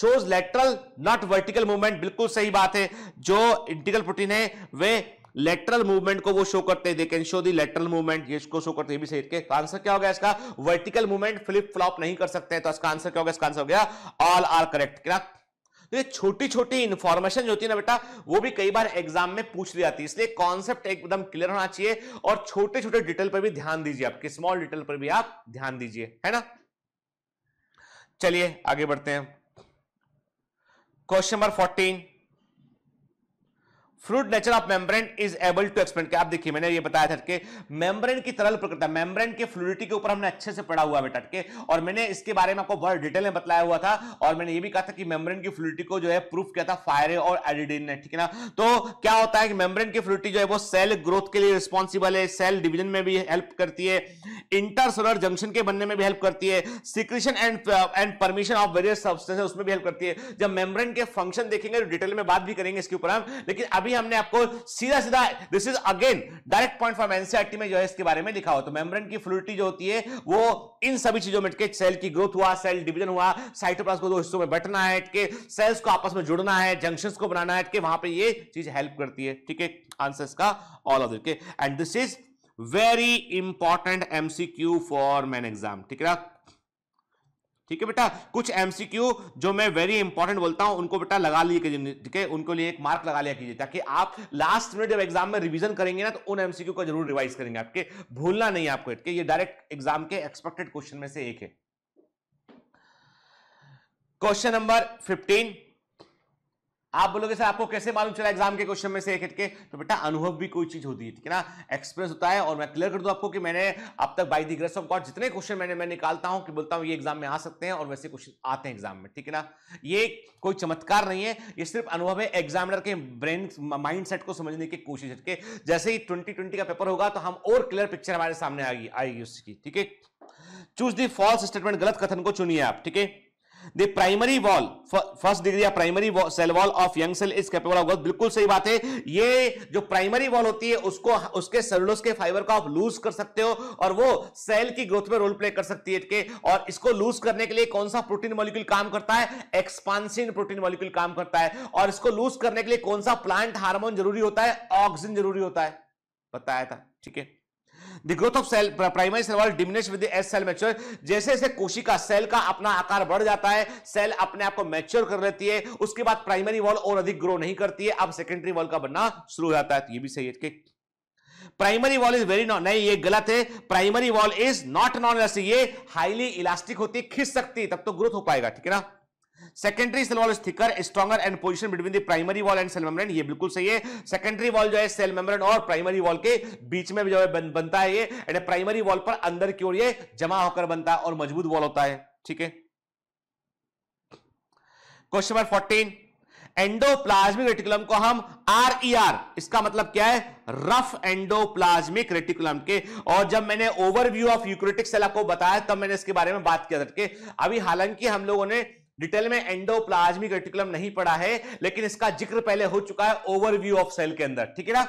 shows lateral not vertical movement बिल्कुल सही बात है जो इंटीग्रल प्रोटीन है वे लेटरल मूवमेंट को वो शो करते they can show the lateral movement ये इसको शो करते भी सही के आंसर क्या होगा इसका वर्टिकल मूवमेंट फ्लिप फ्लॉप नहीं कर सकते तो इसका आंसर क्या होगा इसका आंसर हो गया ऑल आर करेक्ट क्या तो ये छोटी छोटी इंफॉर्मेशन जो होती है ना बेटा वो भी कई बार एग्जाम में पूछ ली जाती है इसलिए कॉन्सेप्ट एकदम क्लियर होना चाहिए और छोटे छोटे डिटेल पर भी ध्यान दीजिए आपके स्मॉल डिटेल पर भी आप ध्यान दीजिए है ना चलिए आगे बढ़ते हैं question number fourteen fluid nature of membrane is able to explain आप देखिए मैंने ये बताया था कि मेम्ब्रेन की तरल प्रकृति मेम्ब्रेन के फ्लूडिटी के ऊपर हमने अच्छे से पढ़ा हुआ बेटा के और मैंने इसके बारे में आपको बहुत डिटेल में बताया हुआ था और मैंने ये भी कहा था कि मेम्ब्रेन की फ्लूडिटी को जो है प्रूफ किया था फायरे और एडिडिन ने ठीक है ना तो क्या होता है कि मेम्ब्रेन की फ्लूडिटी जो है वो सेल ग्रोथ के लिए रिस्पॉन्सिबल है सेल डिविजन में भी हेल्प करती है इंटरसोलर जंक्शन के बनने में भी हेल्प करती है secretion and and permission of various substances उसमें भी हेल्प करती है जब मेम्ब्रेन के फंक्शन देखेंगे तो डिटेल में बात भी करेंगे इसके ऊपर हम लेकिन अभी हमने आपको सीधा सीधा this is again direct point from NCERT में जो है इसके बारे में लिखा हो तो मेम्ब्रेन की फ्लूटी जो होती है वो इन सभी चीजों में सेल की ग्रोथ हुआ सेल डिविजन हुआ साइटोप्लाज्म को दो हिस्सों में बटना है के सेल्स को आपस में जुड़ना है जंक्शन को बनाना है के वहां पे ये चीज हेल्प करती है ठीक है आंसर का all of it and this is very important MCQ for main exam ठीक है ठीक है बेटा कुछ एमसीक्यू जो मैं वेरी इंपॉर्टेंट बोलता हूं उनको बेटा लगा लिए कीजिए ठीक है उनको लिए एक मार्क लगा लिया कीजिए ताकि आप लास्ट मिनट जब एग्जाम में रिवीजन करेंगे ना तो उन एमसीक्यू को जरूर रिवाइज करेंगे आपके भूलना नहीं आपको ठीक है ये डायरेक्ट एग्जाम के एक्सपेक्टेड क्वेश्चन में से एक है क्वेश्चन नंबर फिफ्टीन आप बोलोगे सर आपको कैसे मालूम चला एग्जाम के क्वेश्चन में से एक के तो बेटा अनुभव भी कोई चीज होती है ठीक है ना एक्सपीरियंस होता है और मैं क्लियर कर दूं आपको कि मैंने अब तक by the grace of God जितने क्वेश्चन मैंने मैं निकालता हूं कि बोलता हूं ये एग्जाम में आ सकते हैं और वैसे क्वेश्चन आते हैं एग्जाम में ठीक है ना ये कोई चमत्कार नहीं है ये सिर्फ अनुभव है एग्जामिनर के ब्रेन माइंड सेट को समझने की कोशिश हटके जैसे ही ट्वेंटी ट्वेंटी का पेपर होगा तो हम और क्लियर पिक्चर हमारे सामने आएगी आएगी उसकी ठीक है चूज दी फॉल्स स्टेटमेंट गलत कथन को चुनिए आप ठीक है the primary wall first degree या primary cell wall of young cell is capable of growth बिल्कुल सही बात है ये जो प्राइमरी वॉल होती है उसको उसके सेलुलोस के फाइबर को आप लूज कर सकते हो और वो सेल की ग्रोथ में रोल प्ले कर सकती है और इसको लूज करने के लिए कौन सा प्रोटीन मॉलिक्यूल काम करता है एक्सपांसिन प्रोटीन मॉलिक्यूल काम करता है और इसको लूज करने के लिए कौन सा प्लांट हार्मोन जरूरी होता है ऑक्सीजन जरूरी होता है बताया था ठीक है the growth of cell primary cell wall diminish with as cell mature जैसे जैसे कोशिका सेल का अपना आकार बढ़ जाता है सेल अपने आप को मैच्योर कर लेती है उसके बाद प्राइमरी वॉल और अधिक ग्रो नहीं करती है अब सेकेंडरी वॉल का बनना शुरू हो जाता है तो ये भी सही है primary wall is very non नहीं ये गलत है primary wall is not non elastic ये हाईली इलास्टिक होती है खिस सकती है तब तो ग्रोथ हो पाएगा ठीक है ना secondary cell wall is thicker stronger and position between the primary wall and cell membrane ये बिल्कुल सही है सेकेंडरी वॉल जो है सेल मेम्ब्रेन और प्राइमरी वॉल के बीच में जो है बन, बनता है ये एंड प्राइमरी वॉल पर अंदर की ओर ये जमा होकर बनता है और मजबूत वॉल होता है ठीक है question number fourteen endoplasmic reticulum को हम आर ई आर इसका मतलब क्या है रफ एंडोप्लाज्मिक रेटिकुलम के और जब मैंने ओवरव्यू ऑफ यूक्रेटिक सेल को बताया तब मैंने इसके बारे में बात किया था अभी हालांकि हम लोगों ने डिटेल में एंडोप्लाज्मिक रेटिकुलम नहीं पढ़ा है लेकिन इसका जिक्र पहले हो चुका है ओवरव्यू ऑफ सेल के अंदर ठीक है ना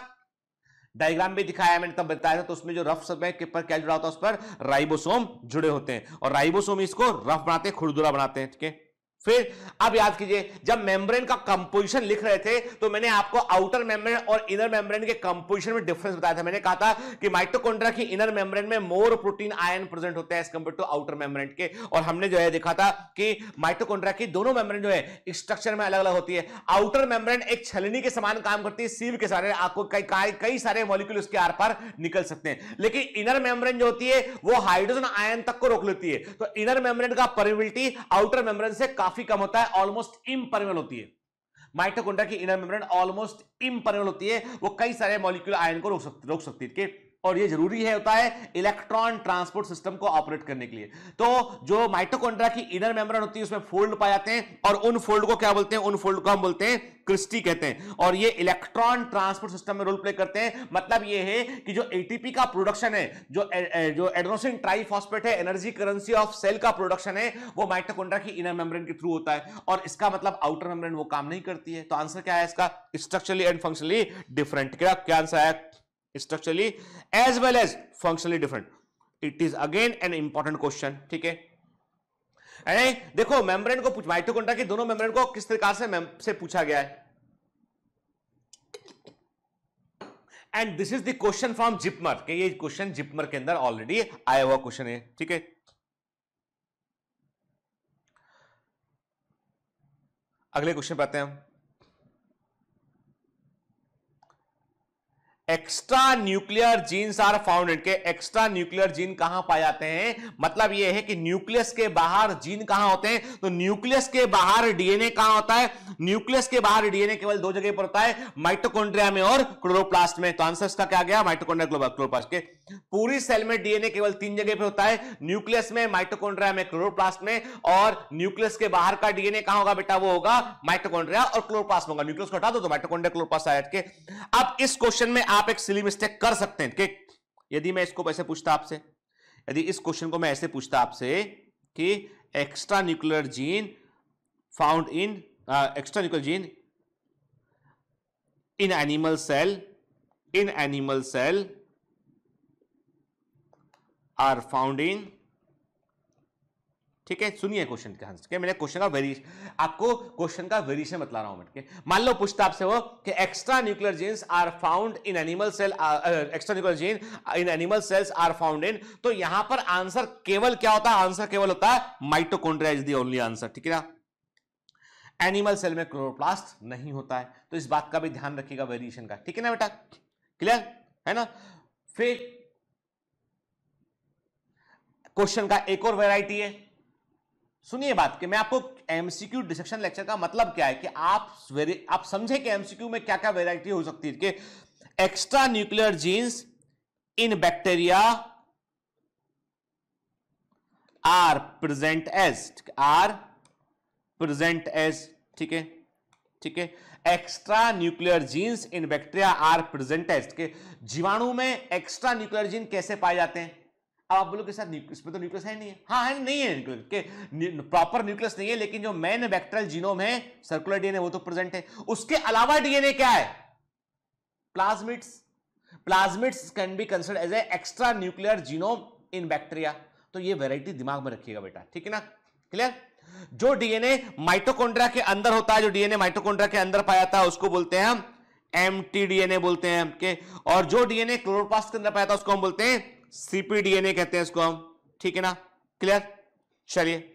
डायग्राम भी दिखाया मैंने तब बताया तो उसमें जो रफ सब के पर क्या जुड़ा होता है उस पर राइबोसोम जुड़े होते हैं और राइबोसोम इसको रफ बनाते हैं खुरदुरा बनाते हैं ठीक है फिर अब याद कीजिए जब मेम्ब्रेन का कंपोजिशन लिख रहे थे तो मैंने आपको आउटर मेम्ब्रेन और इनर मेम्ब्रेन के कंपोजिशन में डिफरेंस बताया था मैंने कहा था कि माइटोकॉन्ड्रिया की इनर मेम्ब्रेन में मोर प्रोटीन आयन प्रेजेंट होते हैं as compare to outer membrane के और हमने जो है देखा था कि माइटोकॉन्ड्रिया की दोनों मेम्ब्रेन जो है स्ट्रक्चर में अलग अलग होती है आउटर मेम्ब्रेन एक छलनी के समान काम करती है सीव के सारे आपको कई कई सारे मॉलिक्यूल उसके आर पार निकल सकते हैं लेकिन इनर मेम्ब्रेन जो होती है वो हाइड्रोजन आयन तक को रोक लेती है तो इनर मेम्ब्रेन का परमिबिलिटी आउटर मेम्ब्रेन से काफी काफी कम होता है ऑलमोस्ट इम्परमेबल होती है माइटोकोंड्रिया की इनर मेम्ब्रेन ऑलमोस्ट इम्परमेबल होती है वो कई सारे मॉलिक्यूल आयन को रोक सकती रोक सकती है और ये जरूरी है होता है इलेक्ट्रॉन ट्रांसपोर्ट सिस्टम को ऑपरेट करने के लिए तो जो माइटोकॉन्ड्रा की इनर मेम्ब्रेन होती है उसमें फोल्ड पाए जाते हैं और उन फोल्ड को क्या बोलते हैं उन फोल्ड को हम बोलते हैं क्रिस्टी कहते हैं और ये इलेक्ट्रॉन ट्रांसपोर्ट सिस्टम में रोल प्ले करते हैं मतलब ये है कि जो एटीपी का प्रोडक्शन है जो ए, ए, जो एड्रोसिन ट्राइफॉस्पेट है एनर्जी करेंसी ऑफ सेल का प्रोडक्शन है वो माइटोकॉन्ड्रा की इनर मेम्ब्रेन के थ्रू होता है और इसका मतलब आउटर मेम्ब्रेन वो काम नहीं करती है तो आंसर क्या है इसका स्ट्रक्चरली एंड फंक्शनली डिफरेंट क्या क्या आंसर है structurally as well as functionally different it is again an important question ठीक है अरे देखो मेम्ब्रेन को माइटोकॉन्ड्रिया की दोनों मेम्ब्रेन को किस प्रकार से से पूछा गया है and this is the question from JIPMER के ये क्वेश्चन जिपमर के अंदर ऑलरेडी आया हुआ क्वेश्चन है ठीक है अगले क्वेश्चन पे आते हैं हम extra nuclear genes are found के एक्स्ट्रा न्यूक्लियर जीन कहां पाए जाते हैं मतलब यह है कि न्यूक्लियस के बाहर जीन कहां होते हैं तो न्यूक्लियस के बाहर डीएनए कहां होता है न्यूक्लियस के बाहर डीएनए केवल दो जगह पर होता है माइटोकॉन्ड्रिया में और क्लोरोप्लास्ट में तो आंसर इसका क्या गया माइटोकॉन्ड्रिया क्लोरोप्लास्ट के पूरी सेल में डीएनए केवल तीन जगह पर होता है न्यूक्लियस में माइटोकॉन्ड्रिया में क्लोरोप्लास्ट में और न्यूक्लियस के बाहर का डीएनए कहां होगा बेटा वो होगा माइटोकॉन्ड्रिया और क्लोरोप्लास्ट होगा न्यूक्लियस को हटा दो तो माइटोकॉन्ड्रिया क्लोरोप्लास्ट के अब इस क्वेश्चन में आप आप एक सिली मिस्टेक कर सकते हैं कि यदि मैं इसको ऐसे पूछता आपसे यदि इस क्वेश्चन को मैं ऐसे पूछता आपसे कि extra nuclear gene found in extra nuclear gene in animal cell in animal cell are found in ठीक है सुनिए क्वेश्चन का आंसर मैंने क्वेश्चन का वेरिएशन आपको क्वेश्चन का वेरिएशन बतला रहा हूं मैं मान लो पूछता आपसे वो कि extra nuclear genes are found in animal cell extra nuclear gene in animal cells are found in तो यहां पर आंसर केवल क्या होता है आंसर केवल होता है mitochondria is the only answer ठीक है ना एनिमल सेल में क्लोरोप्लास्ट नहीं होता है तो इस बात का भी ध्यान रखिएगा वेरिएशन का ठीक है ना बेटा क्लियर है ना फिर क्वेश्चन का एक और वेराइटी है सुनिए बात कि मैं आपको एमसीक्यू डिसेक्शन लेक्चर का मतलब क्या है कि आप आप समझे कि एमसीक्यू में क्या क्या वेराइटी हो सकती है कि extra nuclear genes in bacteria are present as are present as ठीक है ठीक है extra nuclear genes in bacteria are present as के जीवाणु में एक्स्ट्रा न्यूक्लियर जीन कैसे पाए जाते हैं अब आप बोलो के साथ इसमें तो न्यूक्लियस है नहीं है हाँ है नहीं है न्यूक्लियस के प्रॉपर न्यूक्लियस नहीं है लेकिन जो मेन बैक्टेरियल जीनोम है सर्कुलर डीएनए वो तो प्रेजेंट है उसके अलावा डीएनए क्या है plasmids plasmids can be considered as a extra nuclear genome in bacteria तो ये वेराइटी दिमाग में रखिएगा बेटा ठीक है ना क्लियर जो डीएनए माइटोकॉन्ड्रिया के अंदर होता है जो डीएनए माइटोकॉन्ड्रिया के अंदर पाया जाता है उसको बोलते हैं हम एम बोलते हैं के और जो डीएनए क्लोरोप्लास्ट के अंदर पाया था उसको हम बोलते हैं सीपीडीएनए कहते हैं इसको हम ठीक है ना क्लियर चलिए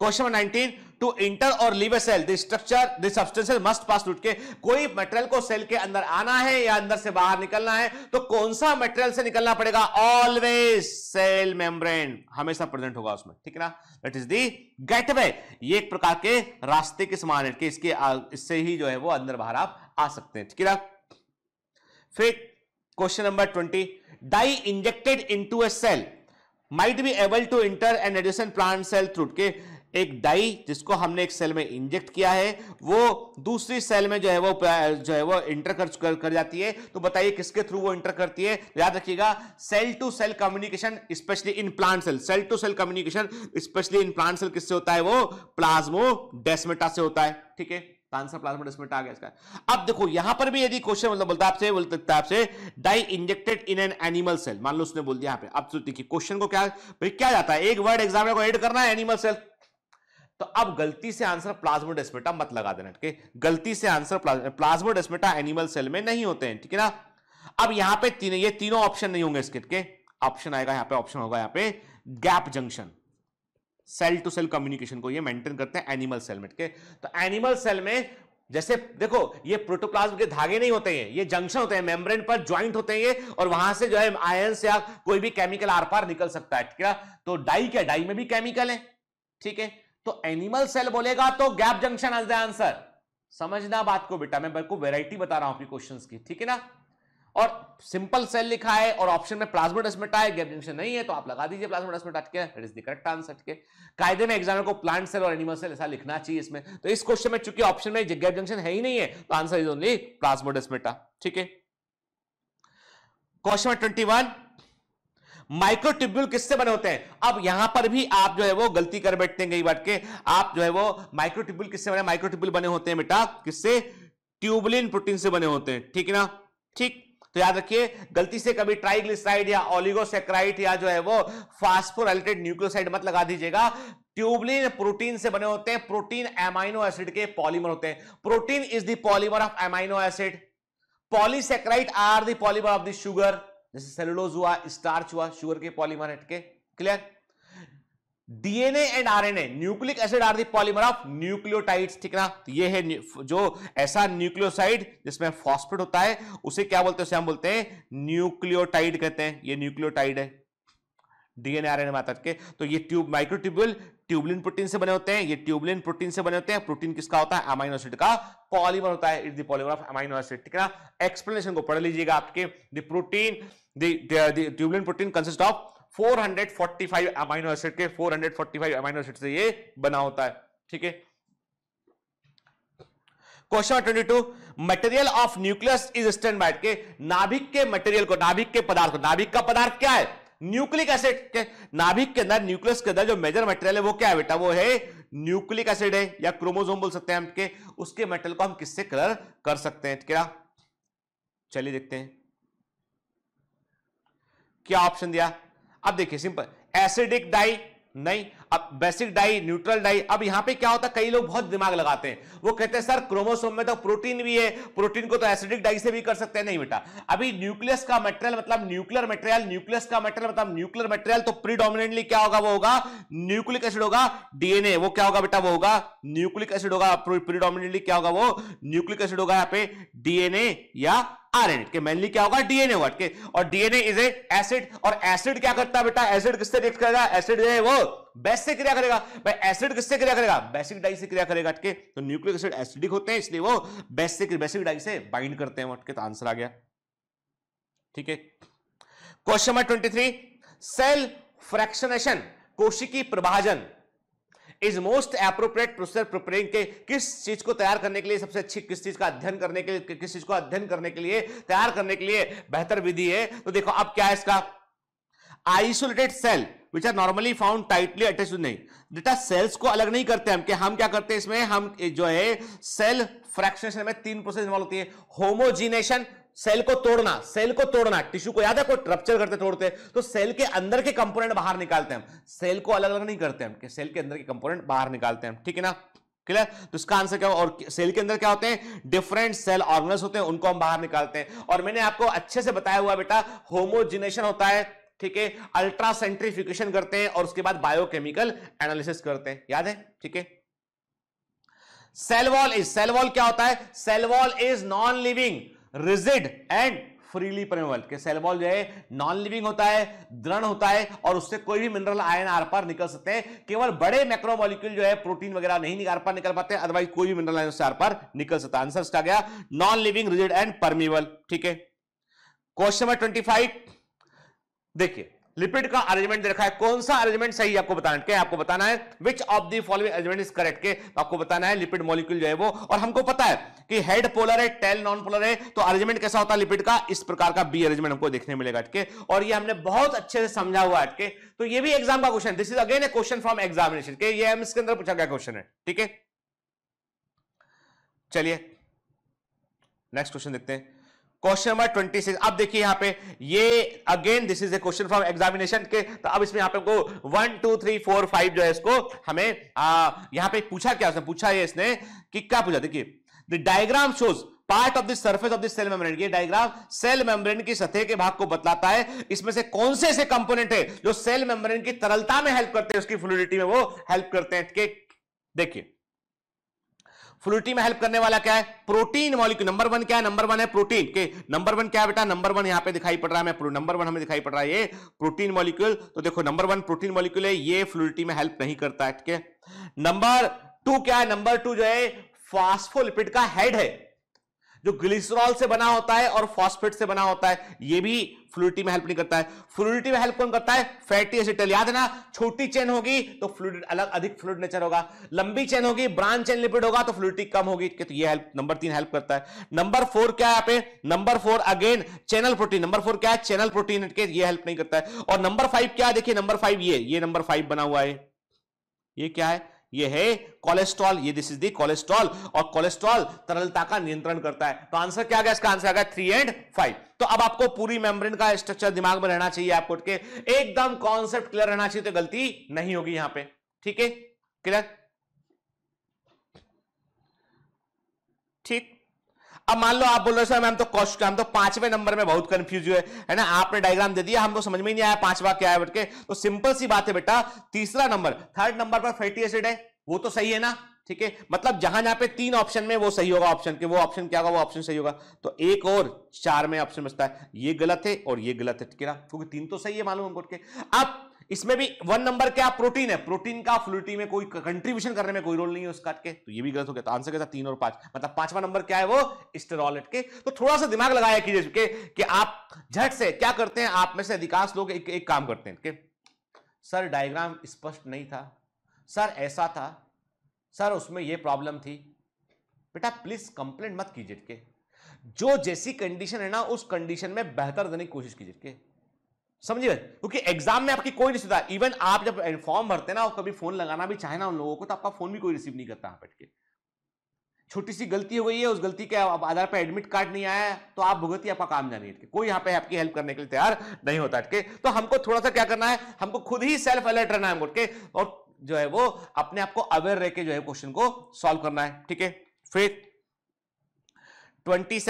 क्वेश्चन नंबर टू इंटर और leave a cell this structure this substances must pass route के कोई मटेरियल को सेल के अंदर आना है या अंदर से बाहर निकलना है तो कौन सा मटेरियल से निकलना पड़ेगा ऑलवेज सेल मेम्ब्रेन हमेशा प्रेजेंट होगा उसमें ठीक है ना दट इज दी गेटवे ये एक प्रकार के रास्ते के समान है कि इसके इससे ही जो है वो अंदर बाहर आप आ सकते हैं ठीक है ना फिर question number twenty dye injected into a cell might be able to enter an adjacent plant cell through के एक डाई जिसको हमने एक सेल में इंजेक्ट किया है वो दूसरी सेल में जो है वो जो है वो इंटर कर, कर जाती है तो बताइए किसके थ्रू वो इंटर करती है तो याद रखिएगा cell to cell communication specially in plant cell cell to cell communication specially in plant cell किससे होता है वो प्लाज्मो डेस्मेटा से होता है ठीक है आंसर प्लाज्मा गया इसका अब देखो यहां पर भी यदि क्वेश्चन मतलब बोलता आपसे बोलता है आपसे dye injected in an animal cell मान लो उसने बोल दिया यहां पे अब तो देखिए क्वेश्चन को क्या भाई क्या जाता है एक वर्ड एग्जामिनर को एड करना है एनिमल सेल तो अब गलती से आंसर प्लाज्मोडेस्मेटा मत लगा देना ठीक है गलती से आंसर प्लाज्मोडेस्मेटा एनिमल सेल में नहीं होते हैं ठीक है ना अब यहां पे तीन ये तीनों ऑप्शन नहीं होंगे इसके ऑप्शन आएगा यहां पे ऑप्शन होगा यहां पे gap junction cell to cell communication को ये मेंटेन करते हैं एनिमल सेल में ठीक है तो एनिमल सेल में जैसे देखो ये प्रोटोप्लाज्म के धागे नहीं होते हैं ये जंक्शन होते हैं मेम्ब्रेन पर ज्वाइंट होते हैं ये और वहां से जो है आयन से या कोई भी केमिकल आर पार निकल सकता है ठीक है तो डाई क्या डाई में भी केमिकल है ठीक है तो एनिमल सेल बोलेगा तो गैप जंक्शन आज द आंसर समझना बात को बेटा मैं बिल्कुल वेराइटी बता रहा हूं आपकी क्वेश्चन की ठीक है ना और सिंपल सेल लिखा है और ऑप्शन में डस्मेटा है गैप जंक्शन नहीं है तो आप लगा दीजिए डस्मेटा के it is the correct answer के कायदे में एग्जामिनर को प्लांट सेल और एनिमल सेल ऐसा लिखना चाहिए इसमें तो इस क्वेश्चन में चूंकि ऑप्शन में गैप जंक्शन है ही नहीं है तो आंसर इज ओनली डस्मेटा ठीक है क्वेश्चन ट्वेंटी वन माइक्रोट्यूब्यूल किससे बने होते हैं अब यहां पर भी आप जो है वो गलती कर बैठते हैं कई बार के आप जो है वो माइक्रोट्यूब्यूल किससे बने माइक्रोट्यूब्यूल बने होते हैं बेटा किससे ट्यूबुलिन प्रोटीन से बने होते हैं ठीक है ना ठीक तो याद रखिए गलती से कभी ट्राइग्लिसराइड या ओलिगोसेक्राइड या जो है वो फास्फोराइलेटेड न्यूक्लियोसाइड मत लगा दीजिएगा ट्यूबलिन प्रोटीन से बने होते हैं प्रोटीन एमाइनो एसिड के पॉलीमर होते हैं protein is the polymer of amino acid polysaccharide are the polymer of the sugar जैसे सेलुलोज हुआ स्टार्च हुआ शुगर के पॉलीमर हटके clear DNA and RNA nucleic acid are the polymer of nucleotides ठीक ना तो ये है जो ऐसा न्यूक्लियोसाइड जिसमें फॉस्फेट होता है उसे क्या बोलते हैं उसे हम बोलते हैं न्यूक्लियोटाइड कहते हैं ये न्यूक्लियोटाइड है डीएनए आरएनए माता के तो ये ट्यूब माइक्रोट्यूब्यूल ट्यूबलिन प्रोटीन से बने होते हैं ये ट्यूबलिन प्रोटीन से बने होते हैं प्रोटीन किसका होता है अमाइनो एसिड का पॉलीमर होता है it the polymer of amino acid ठीक है ना एक्सप्लेनेशन को पढ़ लीजिएगा आपके the protein the tubulin protein consist of 445 amino acid के 445 अमाइनो एसिड से ये बना होता है ठीक है question twenty two material of nucleus is stained by के नाभिक के मटेरियल को नाभिक के पदार्थ को नाभिक का पदार्थ क्या है न्यूक्लिक एसिड के नाभिक के अंदर न्यूक्लियस के अंदर जो मेजर मटेरियल है वो क्या है बेटा वो है न्यूक्लिक एसिड है या क्रोमोजोम बोल सकते हैं हम के उसके मेटल को हम किससे कलर कर सकते हैं क्या चलिए देखते हैं क्या ऑप्शन दिया अब देखिए सिंपल एसिडिक डाई नहीं अब बेसिक डाई न्यूट्रल डाई अब यहां पे क्या होता है कई लोग बहुत दिमाग लगाते हैं वो कहते हैं सर क्रोमोसोम में तो प्रोटीन भी है प्रोटीन को तो एसिडिक डाई से भी कर सकते हैं नहीं बेटा अभी न्यूक्लियस का मटेरियल मतलब न्यूक्लियर मटेरियल न्यूक्लियस का मटेरियल मतलब न्यूक्लियर मटेरियल तो प्रीडोमिनेटली क्या होगा वो होगा न्यूक्लिक एसिड होगा डीएनए वो क्या होगा बेटा वो होगा न्यूक्लिक एसिड होगा प्रीडोमिनेटली क्या होगा वो न्यूक्लिक एसिड होगा यहाँ पे डीएनए या आरएनए के मेनली क्या होगा डीएनए होगा और डीएनए इज ए एसिड और एसिड क्या करता है बेटा एसिड किससे रिएक्ट करेगा एसिड जो है वो बेसिक क्रिया करेगा भाई एसिड किससे क्रिया करेगा बेसिक डाई से क्रिया करेगा अटके तो न्यूक्लिक एसिड एसिडिक होते हैं इसलिए वो बेसिक बेसिक डाई से बाइंड करते हैं अटके तो आंसर आ गया ठीक है question number twenty three cell fractionation कोशिकी प्रभाजन is most appropriate process preparing के किस चीज को तैयार करने के लिए सबसे अच्छी किस चीज का अध्ययन करने के लिए किस चीज को अध्ययन करने के लिए तैयार करने के लिए बेहतर विधि है तो देखो अब क्या है इसका isolated cell which are normally found tightly attach नहीं बेटा सेल्स को अलग नहीं करते हम कि हम क्या करते हैं इसमें हम जो है सेल फ्रैक्शनेशन में तीन प्रोसेस इन्वॉल्व होती है होमोजिनेशन सेल को तोड़ना सेल को तोड़ना टिश्यू को याद है कोई ट्रप्चर करते तोड़ते तो सेल के अंदर के कंपोनेंट बाहर निकालते हैं सेल को अलग अलग नहीं करते हम कि सेल के अंदर के कंपोनेंट बाहर निकालते हैं ठीक है ना क्लियर तो इसका आंसर क्या और सेल के अंदर क्या होते हैं डिफरेंट सेल ऑर्गन्स होते हैं उनको हम बाहर निकालते हैं और मैंने आपको अच्छे से बताया हुआ बेटा होमोजिनेशन होता है ठीक है अल्ट्रा सेंट्रीफ्यूकेशन करते हैं और उसके बाद बायोकेमिकल एनालिसिस करते हैं याद है ठीक है cell wall is cell wall क्या होता है cell wall is non living rigid and freely permeable के सेल वॉल जो है नॉन लिविंग होता है दृढ़ होता है और उससे कोई भी मिनरल आयन आर पार निकल सकते हैं केवल बड़े मैक्रोमोलिक्यूल जो है प्रोटीन वगैरह नहीं आर पार निकल पाते अदरवाइज कोई भी मिनरल आयन से आर पार निकल सकता आंसर इसका गया non living rigid and permeable ठीक है क्वेश्चन नंबर ट्वेंटी फाइव देखिए लिपिड का अरेंजमेंट देखा है कौन सा अरेंजमेंट सही आपको बताना क्या आपको बताना है which of the following arrangement is correct के आपको बताना है लिपिड मॉलिक्यूल जो है वो और हमको पता है कि हेड पोलर है टेल नॉन पोलर है तो अरेंजमेंट कैसा होता है लिपिड का इस प्रकार का बी अरेंजमेंट हमको देखने मिलेगा अटके और ये हमने बहुत अच्छे से समझा हुआ अटके तो ये भी एग्जाम का question this is again a question from examination के ये एम्स के अंदर पूछा गया क्वेश्चन है ठीक है चलिए नेक्स्ट क्वेश्चन देखते हैं क्वेश्चन नंबर ट्वेंटी सिक्स अब देखिए यहाँ पे ये again this is a question from examination के तो अब इसमें यहाँ पे हमको one two three four five जो है इसको हमें आ, यहाँ पे पूछा क्या उसने पूछा है इसने कि क्या पूछा देखिए the diagram shows part of the surface of the cell membrane ये डायग्राम सेल मेम्ब्रेन की सतह के भाग को बतलाता है इसमें से कौन से ऐसे कंपोनेंट है जो सेल मेम्ब्रेन की तरलता में हेल्प करते हैं उसकी फ्लूडिटी में वो हेल्प करते हैं देखिए फ्लूटी में हेल्प करने वाला क्या है प्रोटीन मॉलिक्यूल नंबर वन क्या है नंबर वन है प्रोटीन के नंबर वन क्या है बेटा नंबर वन यहां पे दिखाई पड़ रहा है मैं नंबर वन हमें दिखाई पड़ रहा है ये प्रोटीन मॉलिक्यूल तो देखो नंबर वन प्रोटीन मॉलिक्यूल है ये फ्लूटी में हेल्प नहीं करता है ठीक है नंबर टू क्या है नंबर टू जो है फास्फोलिपिड का हेड है जो ग्लिसरॉल से बना होता है और फॉस्फेट से बना होता है ये भी फ्लूडिटी में हेल्प नहीं करता है फ्लूडिटी में हेल्प कौन करता है फैटी एसिटल याद है ना छोटी चेन होगी तो फ्लूड अलग अधिक फ्लूड नेचर होगा लंबी चेन होगी ब्रांच चेन लिपिड होगा तो फ्लूडिटी कम होगी तो ये हेल्प नंबर तीन हेल्प करता है नंबर फोर क्या है यहाँ पे number four again channel protein number four क्या है चैनल प्रोटीन के ये हेल्प नहीं करता है और नंबर फाइव क्या है देखिए नंबर फाइव ये ये नंबर फाइव बना हुआ है ये क्या है ये है कोलेस्ट्रॉल ये दिस इज दी कोलेस्ट्रॉल और कोलेस्ट्रॉल तरलता का नियंत्रण करता है तो आंसर क्या आ गया इसका आंसर आ गया थ्री एंड फाइव तो अब आपको पूरी मेम्ब्रेन का स्ट्रक्चर दिमाग में रहना चाहिए आपको के एकदम कॉन्सेप्ट क्लियर रहना चाहिए तो गलती नहीं होगी यहां पे ठीक है क्लियर अब मान लो आप बोल रहे सर मैम तो कॉस्ट हम तो पांचवें नंबर में बहुत कंफ्यूज हुए है ना आपने डायग्राम दे दिया हम तो समझ में नहीं आया पांचवा क्या है बट तो सिंपल सी बात है बेटा तीसरा नंबर थर्ड नंबर पर फैटी एसिड है वो तो सही है ना ठीक है मतलब जहां जहां पे तीन ऑप्शन में वो सही होगा ऑप्शन के वो ऑप्शन क्या होगा वो ऑप्शन सही होगा तो एक और चार में ऑप्शन बचता है ये गलत है और ये गलत है ठीक है ना क्योंकि तीन तो सही है मालूम हमको अब इसमें भी वन नंबर क्या प्रोटीन है प्रोटीन का फ्लूटी में कोई कंट्रीब्यूशन करने में कोई रोल नहीं है उसका के तो ये भी गलत हो गया तो आंसर कैसा तीन और पांच मतलब पांचवा नंबर क्या है वो स्टेरॉल के तो थोड़ा सा दिमाग लगाया कीजिए कि, कि आप झट से क्या करते हैं आप में से अधिकांश लोग एक, एक काम करते हैं के? सर डायग्राम स्पष्ट नहीं था सर ऐसा था सर उसमें यह प्रॉब्लम थी बेटा प्लीज कंप्लेन मत कीजिए जो जैसी कंडीशन है ना उस कंडीशन में बेहतर देने की कोशिश कीजिए समझिए क्योंकि एग्जाम में आपकी कोई रिश्तेदार इवन आप जब फॉर्म भरते ना और कभी फोन लगाना भी चाहे ना उन लोगों को तो आपका फोन भी कोई रिसीव नहीं करता बैठ के छोटी सी गलती हो गई है उस गलती के आधार पर एडमिट कार्ड नहीं आया तो आप भुगती आपका काम जानी है कोई यहाँ पे आपकी हेल्प करने के लिए तैयार नहीं होता अटके तो हमको थोड़ा सा क्या करना है हमको खुद ही सेल्फ अलर्ट रहना है के और जो है वो अपने आप को अवेयर रह के जो है क्वेश्चन को सॉल्व करना है ठीक है फिर twenty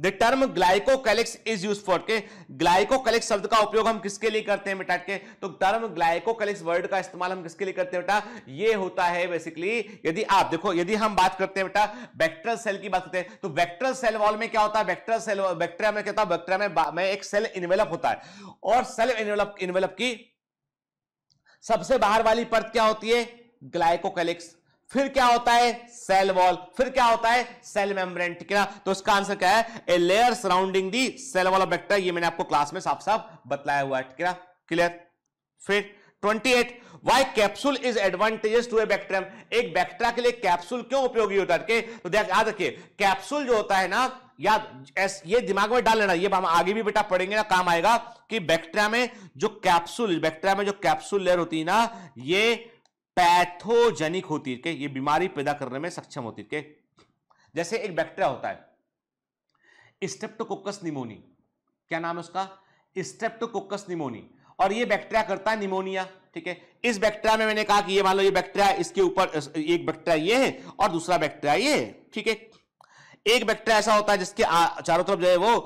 the term glycocalyx is use for के ग्लाइकोकैलिक्स शब्द का उपयोग हम किसके लिए करते हैं बेटा के तो टर्म ग्लाइकोकैलिक्स वर्ड का इस्तेमाल हम किसके लिए करते हैं बेटा ये होता है बेसिकली यदि आप देखो यदि हम बात करते हैं बेटा वेक्टर सेल की बात करते हैं तो वेक्टर सेल वॉल में क्या होता है वेक्टर सेल बैक्टेरिया में होता है बैक्टेरिया में, में एक सेल इन्वेलप होता है और सेल इन्वेलप इन्वेलप की सबसे बाहर वाली परत क्या होती है ग्लाइकोकैलिक्स फिर क्या होता है सेल वॉल फिर क्या होता है सेल मेम्ब्रेन ठीक है ना तो इसका आंसर क्या है a layer surrounding the cell wall of bacteria ये मैंने आपको क्लास में साफ साफ बताया हुआ है ठीक है ना क्लियर फिर 28 why capsule is advantages to a bacterium एक बैक्टीरिया के लिए कैप्सूल क्यों उपयोगी होता है तो याद रखिए कैप्सूल जो होता है ना याद ये दिमाग में डाल लेना ये हम आगे भी बेटा पढ़ेंगे ना काम आएगा कि बैक्टीरिया में जो कैप्सूल बैक्टीरिया में जो कैप्सूल लेयर होती है ना ये पैथोजेनिक होती है ये बीमारी पैदा करने में सक्षम होती है जैसे एक बैक्टीरिया होता है स्टेप्टोकोकस निमोनी क्या नाम है उसका स्टेप्टोकोकस निमोनी और ये बैक्टीरिया करता है निमोनिया ठीक है इस बैक्टीरिया में मैंने कहा कि ये मान लो ये बैक्टीरिया इसके ऊपर एक बैक्टीरिया ये है और दूसरा बैक्टीरिया ये है ठीक है एक बैक्टीरिया ऐसा होता है जिसके चारों तरफ जो है वो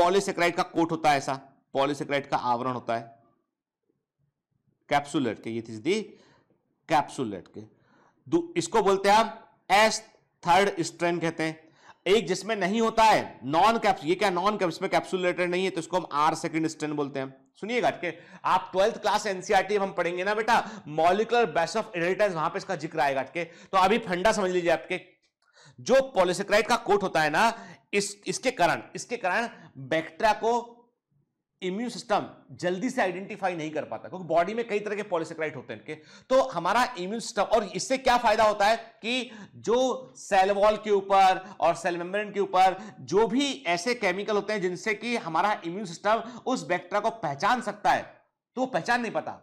पॉलीसेक्राइड का कोट होता है ऐसा पॉलीसेक्राइड का आवरण होता है कैप्सुलर के ये चीज दी कैप्सूलेट के इसको बोलते हैं आप एस थर्ड स्ट्रेन कहते हैं एक जिसमें नहीं होता है नॉन कैप्स ये क्या नॉन कैप इसमें कैप्सूलेटेड नहीं है तो इसको हम आर सेकंड स्ट्रेन बोलते हैं सुनिएगा के आप ट्वेल्थ क्लास एनसीआरटी हम पढ़ेंगे ना बेटा मॉलिकुलर बेस ऑफ इनहेरिटेंस वहां पे इसका जिक्र आएगा के तो अभी फंडा समझ लीजिए आपके जो पॉलिसेक्राइड का कोट होता है ना इस इसके कारण इसके कारण बैक्टेरिया को इम्यून सिस्टम जल्दी से आइडेंटिफाई नहीं कर पाता क्योंकि बॉडी में कई तरह के पॉलिसेक्राइड होते हैं इनके तो हमारा इम्यून सिस्टम और इससे क्या फायदा होता है कि जो सेल वॉल के ऊपर और सेल मेम्ब्रेन के ऊपर जो भी ऐसे केमिकल होते हैं जिनसे कि हमारा इम्यून सिस्टम उस बैक्टेरिया को पहचान सकता है तो वो पहचान नहीं पाता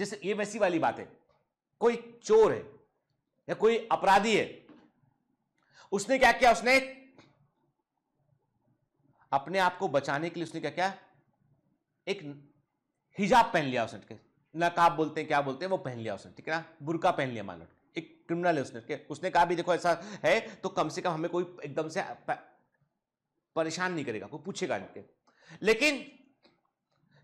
जैसे ये वैसी वाली बात है कोई चोर है या कोई अपराधी है उसने क्या किया उसने अपने आप को बचाने के लिए उसने क्या किया एक हिजाब पहन लिया उसने ठीक है नकाब बोलते हैं क्या बोलते हैं वो पहन लिया उसने ठीक है ना बुरका पहन लिया मान लो एक क्रिमिनल है उसने ठीक है उसने कहा भी देखो ऐसा है तो कम से कम हमें कोई एकदम से परेशान नहीं करेगा कोई पूछेगा नहीं लेकिन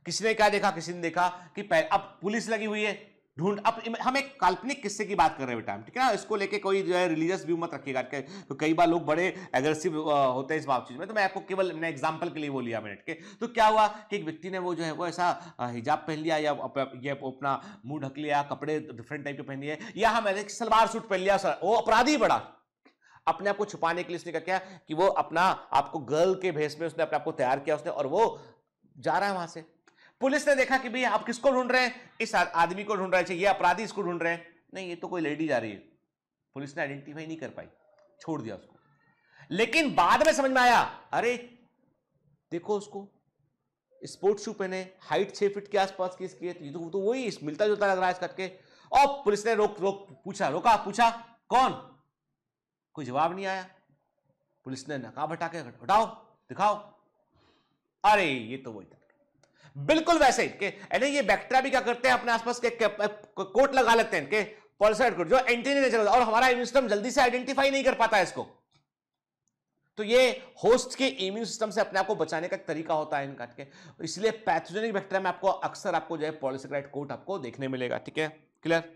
किसी ने क्या देखा किसी ने देखा कि अब पुलिस लगी हुई है ढूंढ अब हम एक काल्पनिक किस्से की बात कर रहे हैं बेटा ठीक है ना इसको लेके कोई जो है रिलीजियस व्यू मत रखिएगा तो कई बार लोग बड़े एग्रेसिव होते हैं इस बात चीज़ में तो मैं आपको केवल मैंने एग्जाम्पल के लिए वो लिया मैंने ठीक है तो क्या हुआ कि एक व्यक्ति ने वो जो है वो ऐसा हिजाब पहन लिया या ये अपना मुंह ढक लिया कपड़े डिफरेंट टाइप के पहन लिए या हम हाँ, ऐसे सलवार सूट पहन लिया वो अपराधी बड़ा अपने आप को छुपाने के लिए उसने क्या किया कि वो अपना आपको गर्ल के भेस में उसने अपने आपको तैयार किया उसने और वो जा रहा है वहां से पुलिस ने देखा कि भैया आप किसको ढूंढ रहे हैं इस आदमी को ढूंढ रहे थे ये अपराधी इसको ढूंढ रहे हैं नहीं ये तो कोई लेडी जा रही है पुलिस ने आइडेंटिफाई नहीं कर पाई छोड़ दिया उसको लेकिन बाद में समझ में आया अरे देखो उसको स्पोर्ट्स शू पहने हाइट छह फीट के आसपास की इसकी है तो, तो, तो वही मिलता जुलता लग रहा है इस करके और पुलिस ने रोक रोक पूछा रोका पूछा कौन कोई जवाब नहीं आया पुलिस ने नकाब हटा के हटाओ दिखाओ अरे ये तो वही था बिल्कुल वैसे ही यानी ये बैक्टेरिया भी क्या करते हैं अपने आसपास के कोट लगा लेते हैं के पॉलिसाइड कोट जो एंटी नेचर और हमारा इम्यून सिस्टम जल्दी से आइडेंटिफाई नहीं कर पाता है इसको तो ये होस्ट के इम्यून सिस्टम से अपने आप को बचाने का तरीका होता है इनका इसलिए पैथोजेनिक बैक्टीरिया में आपको अक्सर आपको जो है पॉलिसेक्राइड कोट आपको देखने मिलेगा ठीक है क्लियर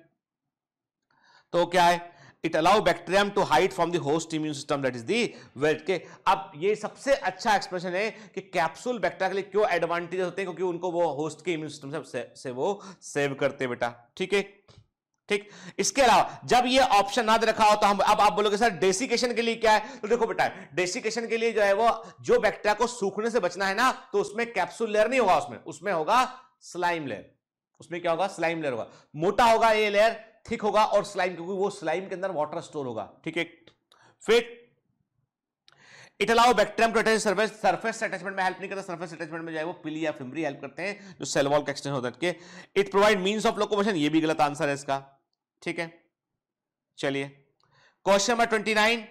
तो क्या है it allow bacterium to hide from the host immune system that is the wait के अब ये सबसे अच्छा एक्सप्रेशन है कि कैप्सूल बैक्टेरिया के लिए क्यों एडवांटेज होते हैं क्योंकि उनको वो होस्ट के इम्यून सिस्टम से, से वो सेव करते बेटा ठीक है ठीक इसके अलावा जब ये ऑप्शन ना रखा हो तो हम अब आप बोलोगे सर डेसिकेशन के लिए क्या है तो देखो बेटा डेसिकेशन के लिए जो है वो जो बैक्टेरिया को सूखने से बचना है ना तो उसमें कैप्सूल लेयर नहीं होगा उसमें उसमें होगा स्लाइम लेयर उसमें क्या होगा स्लाइम लेयर होगा मोटा होगा ये लेयर थिक होगा और स्लाइम क्योंकि वो स्लाइम के अंदर वाटर स्टोर होगा ठीक है फिर it allow bacterium to attach surface surface attachment में हेल्प नहीं करता सर्फेस अटैचमेंट में जाए वो पिली या फिमरी हेल्प करते हैं जो सेल वॉल का एक्सटेंशन होता है it provide means of locomotion ये भी गलत आंसर है इसका ठीक है चलिए question number twenty nine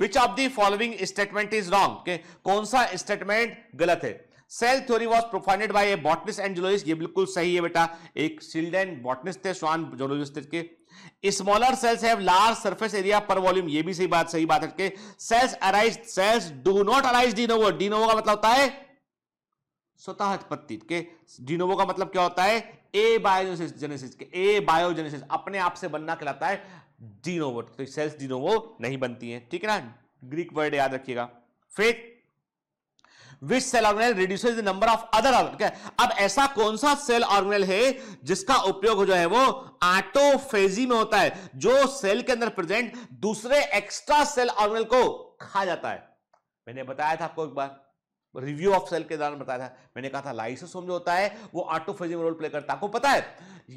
which of the following statement is wrong कौन सा स्टेटमेंट गलत है cell theory was propounded by a botanist and zoologist ये बिल्कुल सही है बेटा एक सिल्डन बॉटनिस्ट थे स्वान जोलॉजिस्ट के smaller cells have large surface area per volume ये भी सही बात सही बात है sales arise cells do not arise de novo de novo का मतलब होता है स्वतः उत्पत्ति के डीनोवो का मतलब क्या होता है ए बायोजेनेसिस जेनेसिस के ए बायोजेनेसिस अपने आप से बनना कहलाता है डीनोवो तो सेल्स डीनोवो नहीं बनती हैं ठीक है ना ग्रीक वर्ड याद रखिएगा फेथ which cell organelle reduce the number of other organelle अब ऐसा कौन सा सेल ऑर्गेनेल है जिसका उपयोग जो है वो आटोफेजी में होता है जो सेल के अंदर प्रेजेंट दूसरे एक्स्ट्रा सेल ऑर्गेनल को खा जाता है मैंने बताया था आपको एक बार रिव्यू ऑफ सेल के दौरान बताया था मैंने कहा था लाइसोसोम जो होता है वो ऑटोफेजी में रोल प्ले करता है आपको पता है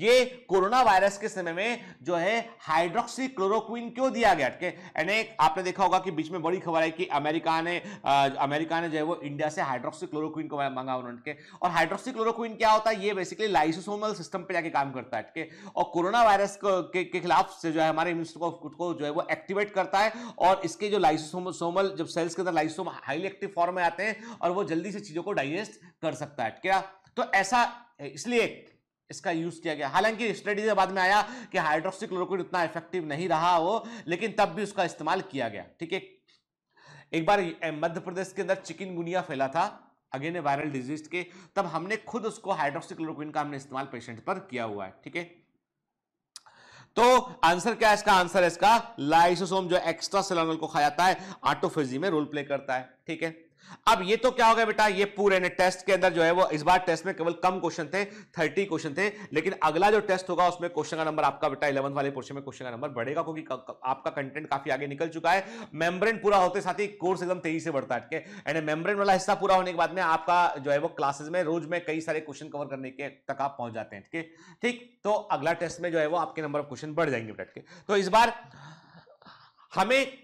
ये कोरोना वायरस के समय में जो है हाइड्रोक्सी क्लोरोक्विन क्यों दिया गया यानी आपने देखा होगा कि बीच में बड़ी खबर है कि अमेरिका ने आ, अमेरिका ने जो है वो इंडिया से हाइड्रोक्सी क्लोरोक्विन को मांगा उन्होंने और हाइड्रोक्सी क्लोरोक्विन क्या होता है ये बेसिकली लाइसोसोमल सिस्टम पर जाके काम करता है के? और कोरोना वायरस के, के खिलाफ से जो है हमारे इम्यून को जो है वो एक्टिवेट करता है और इसके जो लाइसोसोमल जब सेल्स के अंदर लाइसोसोम हाईली एक्टिव फॉर्म में आते हैं और वो जल्दी से चीज़ों को डाइजेस्ट कर सकता है क्या तो ऐसा इसलिए इसका यूज किया गया हालांकि स्टडीज बाद में आया कि हाइड्रोक्सीक्लोरोक्विन उतना इफेक्टिव नहीं रहा वो लेकिन तब भी उसका इस्तेमाल किया गया ठीक है एक बार मध्य प्रदेश के अंदर चिकनगुनिया फैला था अगेन वायरल डिजीज के तब हमने खुद उसको हाइड्रोक्सीक्लोरोक्विन का हमने इस्तेमाल पेशेंट पर किया हुआ है ठीक है तो आंसर क्या है इसका आंसर है इसका लाइसोसोम जो एक्स्ट्रा सेलोनल को खाया जाता है आटोफेजी में रोल प्ले करता है ठीक है अब ये तो क्या हो गया बेटा ये पूरे ने टेस्ट के अंदर जो है वो इस बार टेस्ट में केवल कम क्वेश्चन थे थर्टी क्वेश्चन थे लेकिन अगला जो टेस्ट होगा उसमें क्वेश्चन का नंबर आपका बेटा इलेवंथ वाले पोर्शन में क्वेश्चन का नंबर बढ़ेगा क्योंकि आपका कंटेंट काफी आगे निकल चुका है मेम्ब्रेन पूरा होते साथ ही कोर्स एकदम तेजी से बढ़ता है एंड मेम्ब्रेन वाला हिस्सा पूरा होने के बाद में आपका जो है वो क्लासेज में रोज में कई सारे क्वेश्चन कवर करने के तक आप पहुंच जाते हैं ठीक है ठीक तो अगला टेस्ट में जो है वो आपके नंबर ऑफ क्वेश्चन बढ़ जाएंगे बेटा तो इस बार हमें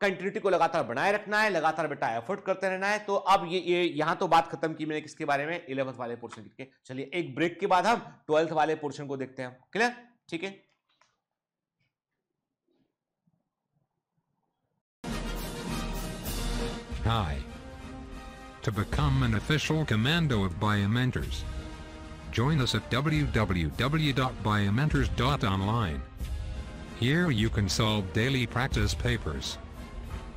कंटिन्यूटी को लगातार बनाए रखना है लगातार बेटा एफर्ट करते रहना है तो अब ये ये यहां तो बात खत्म की मैंने किसके बारे में इलेवंथ वाले पोर्शन के चलिए एक ब्रेक के बाद हम ट्वेल्थ वाले पोर्शन को देखते हैं क्लियर ठीक है Hi. To become an official commando of Biomentors, join us at www.biomentors.online. Here you can solve daily practice papers.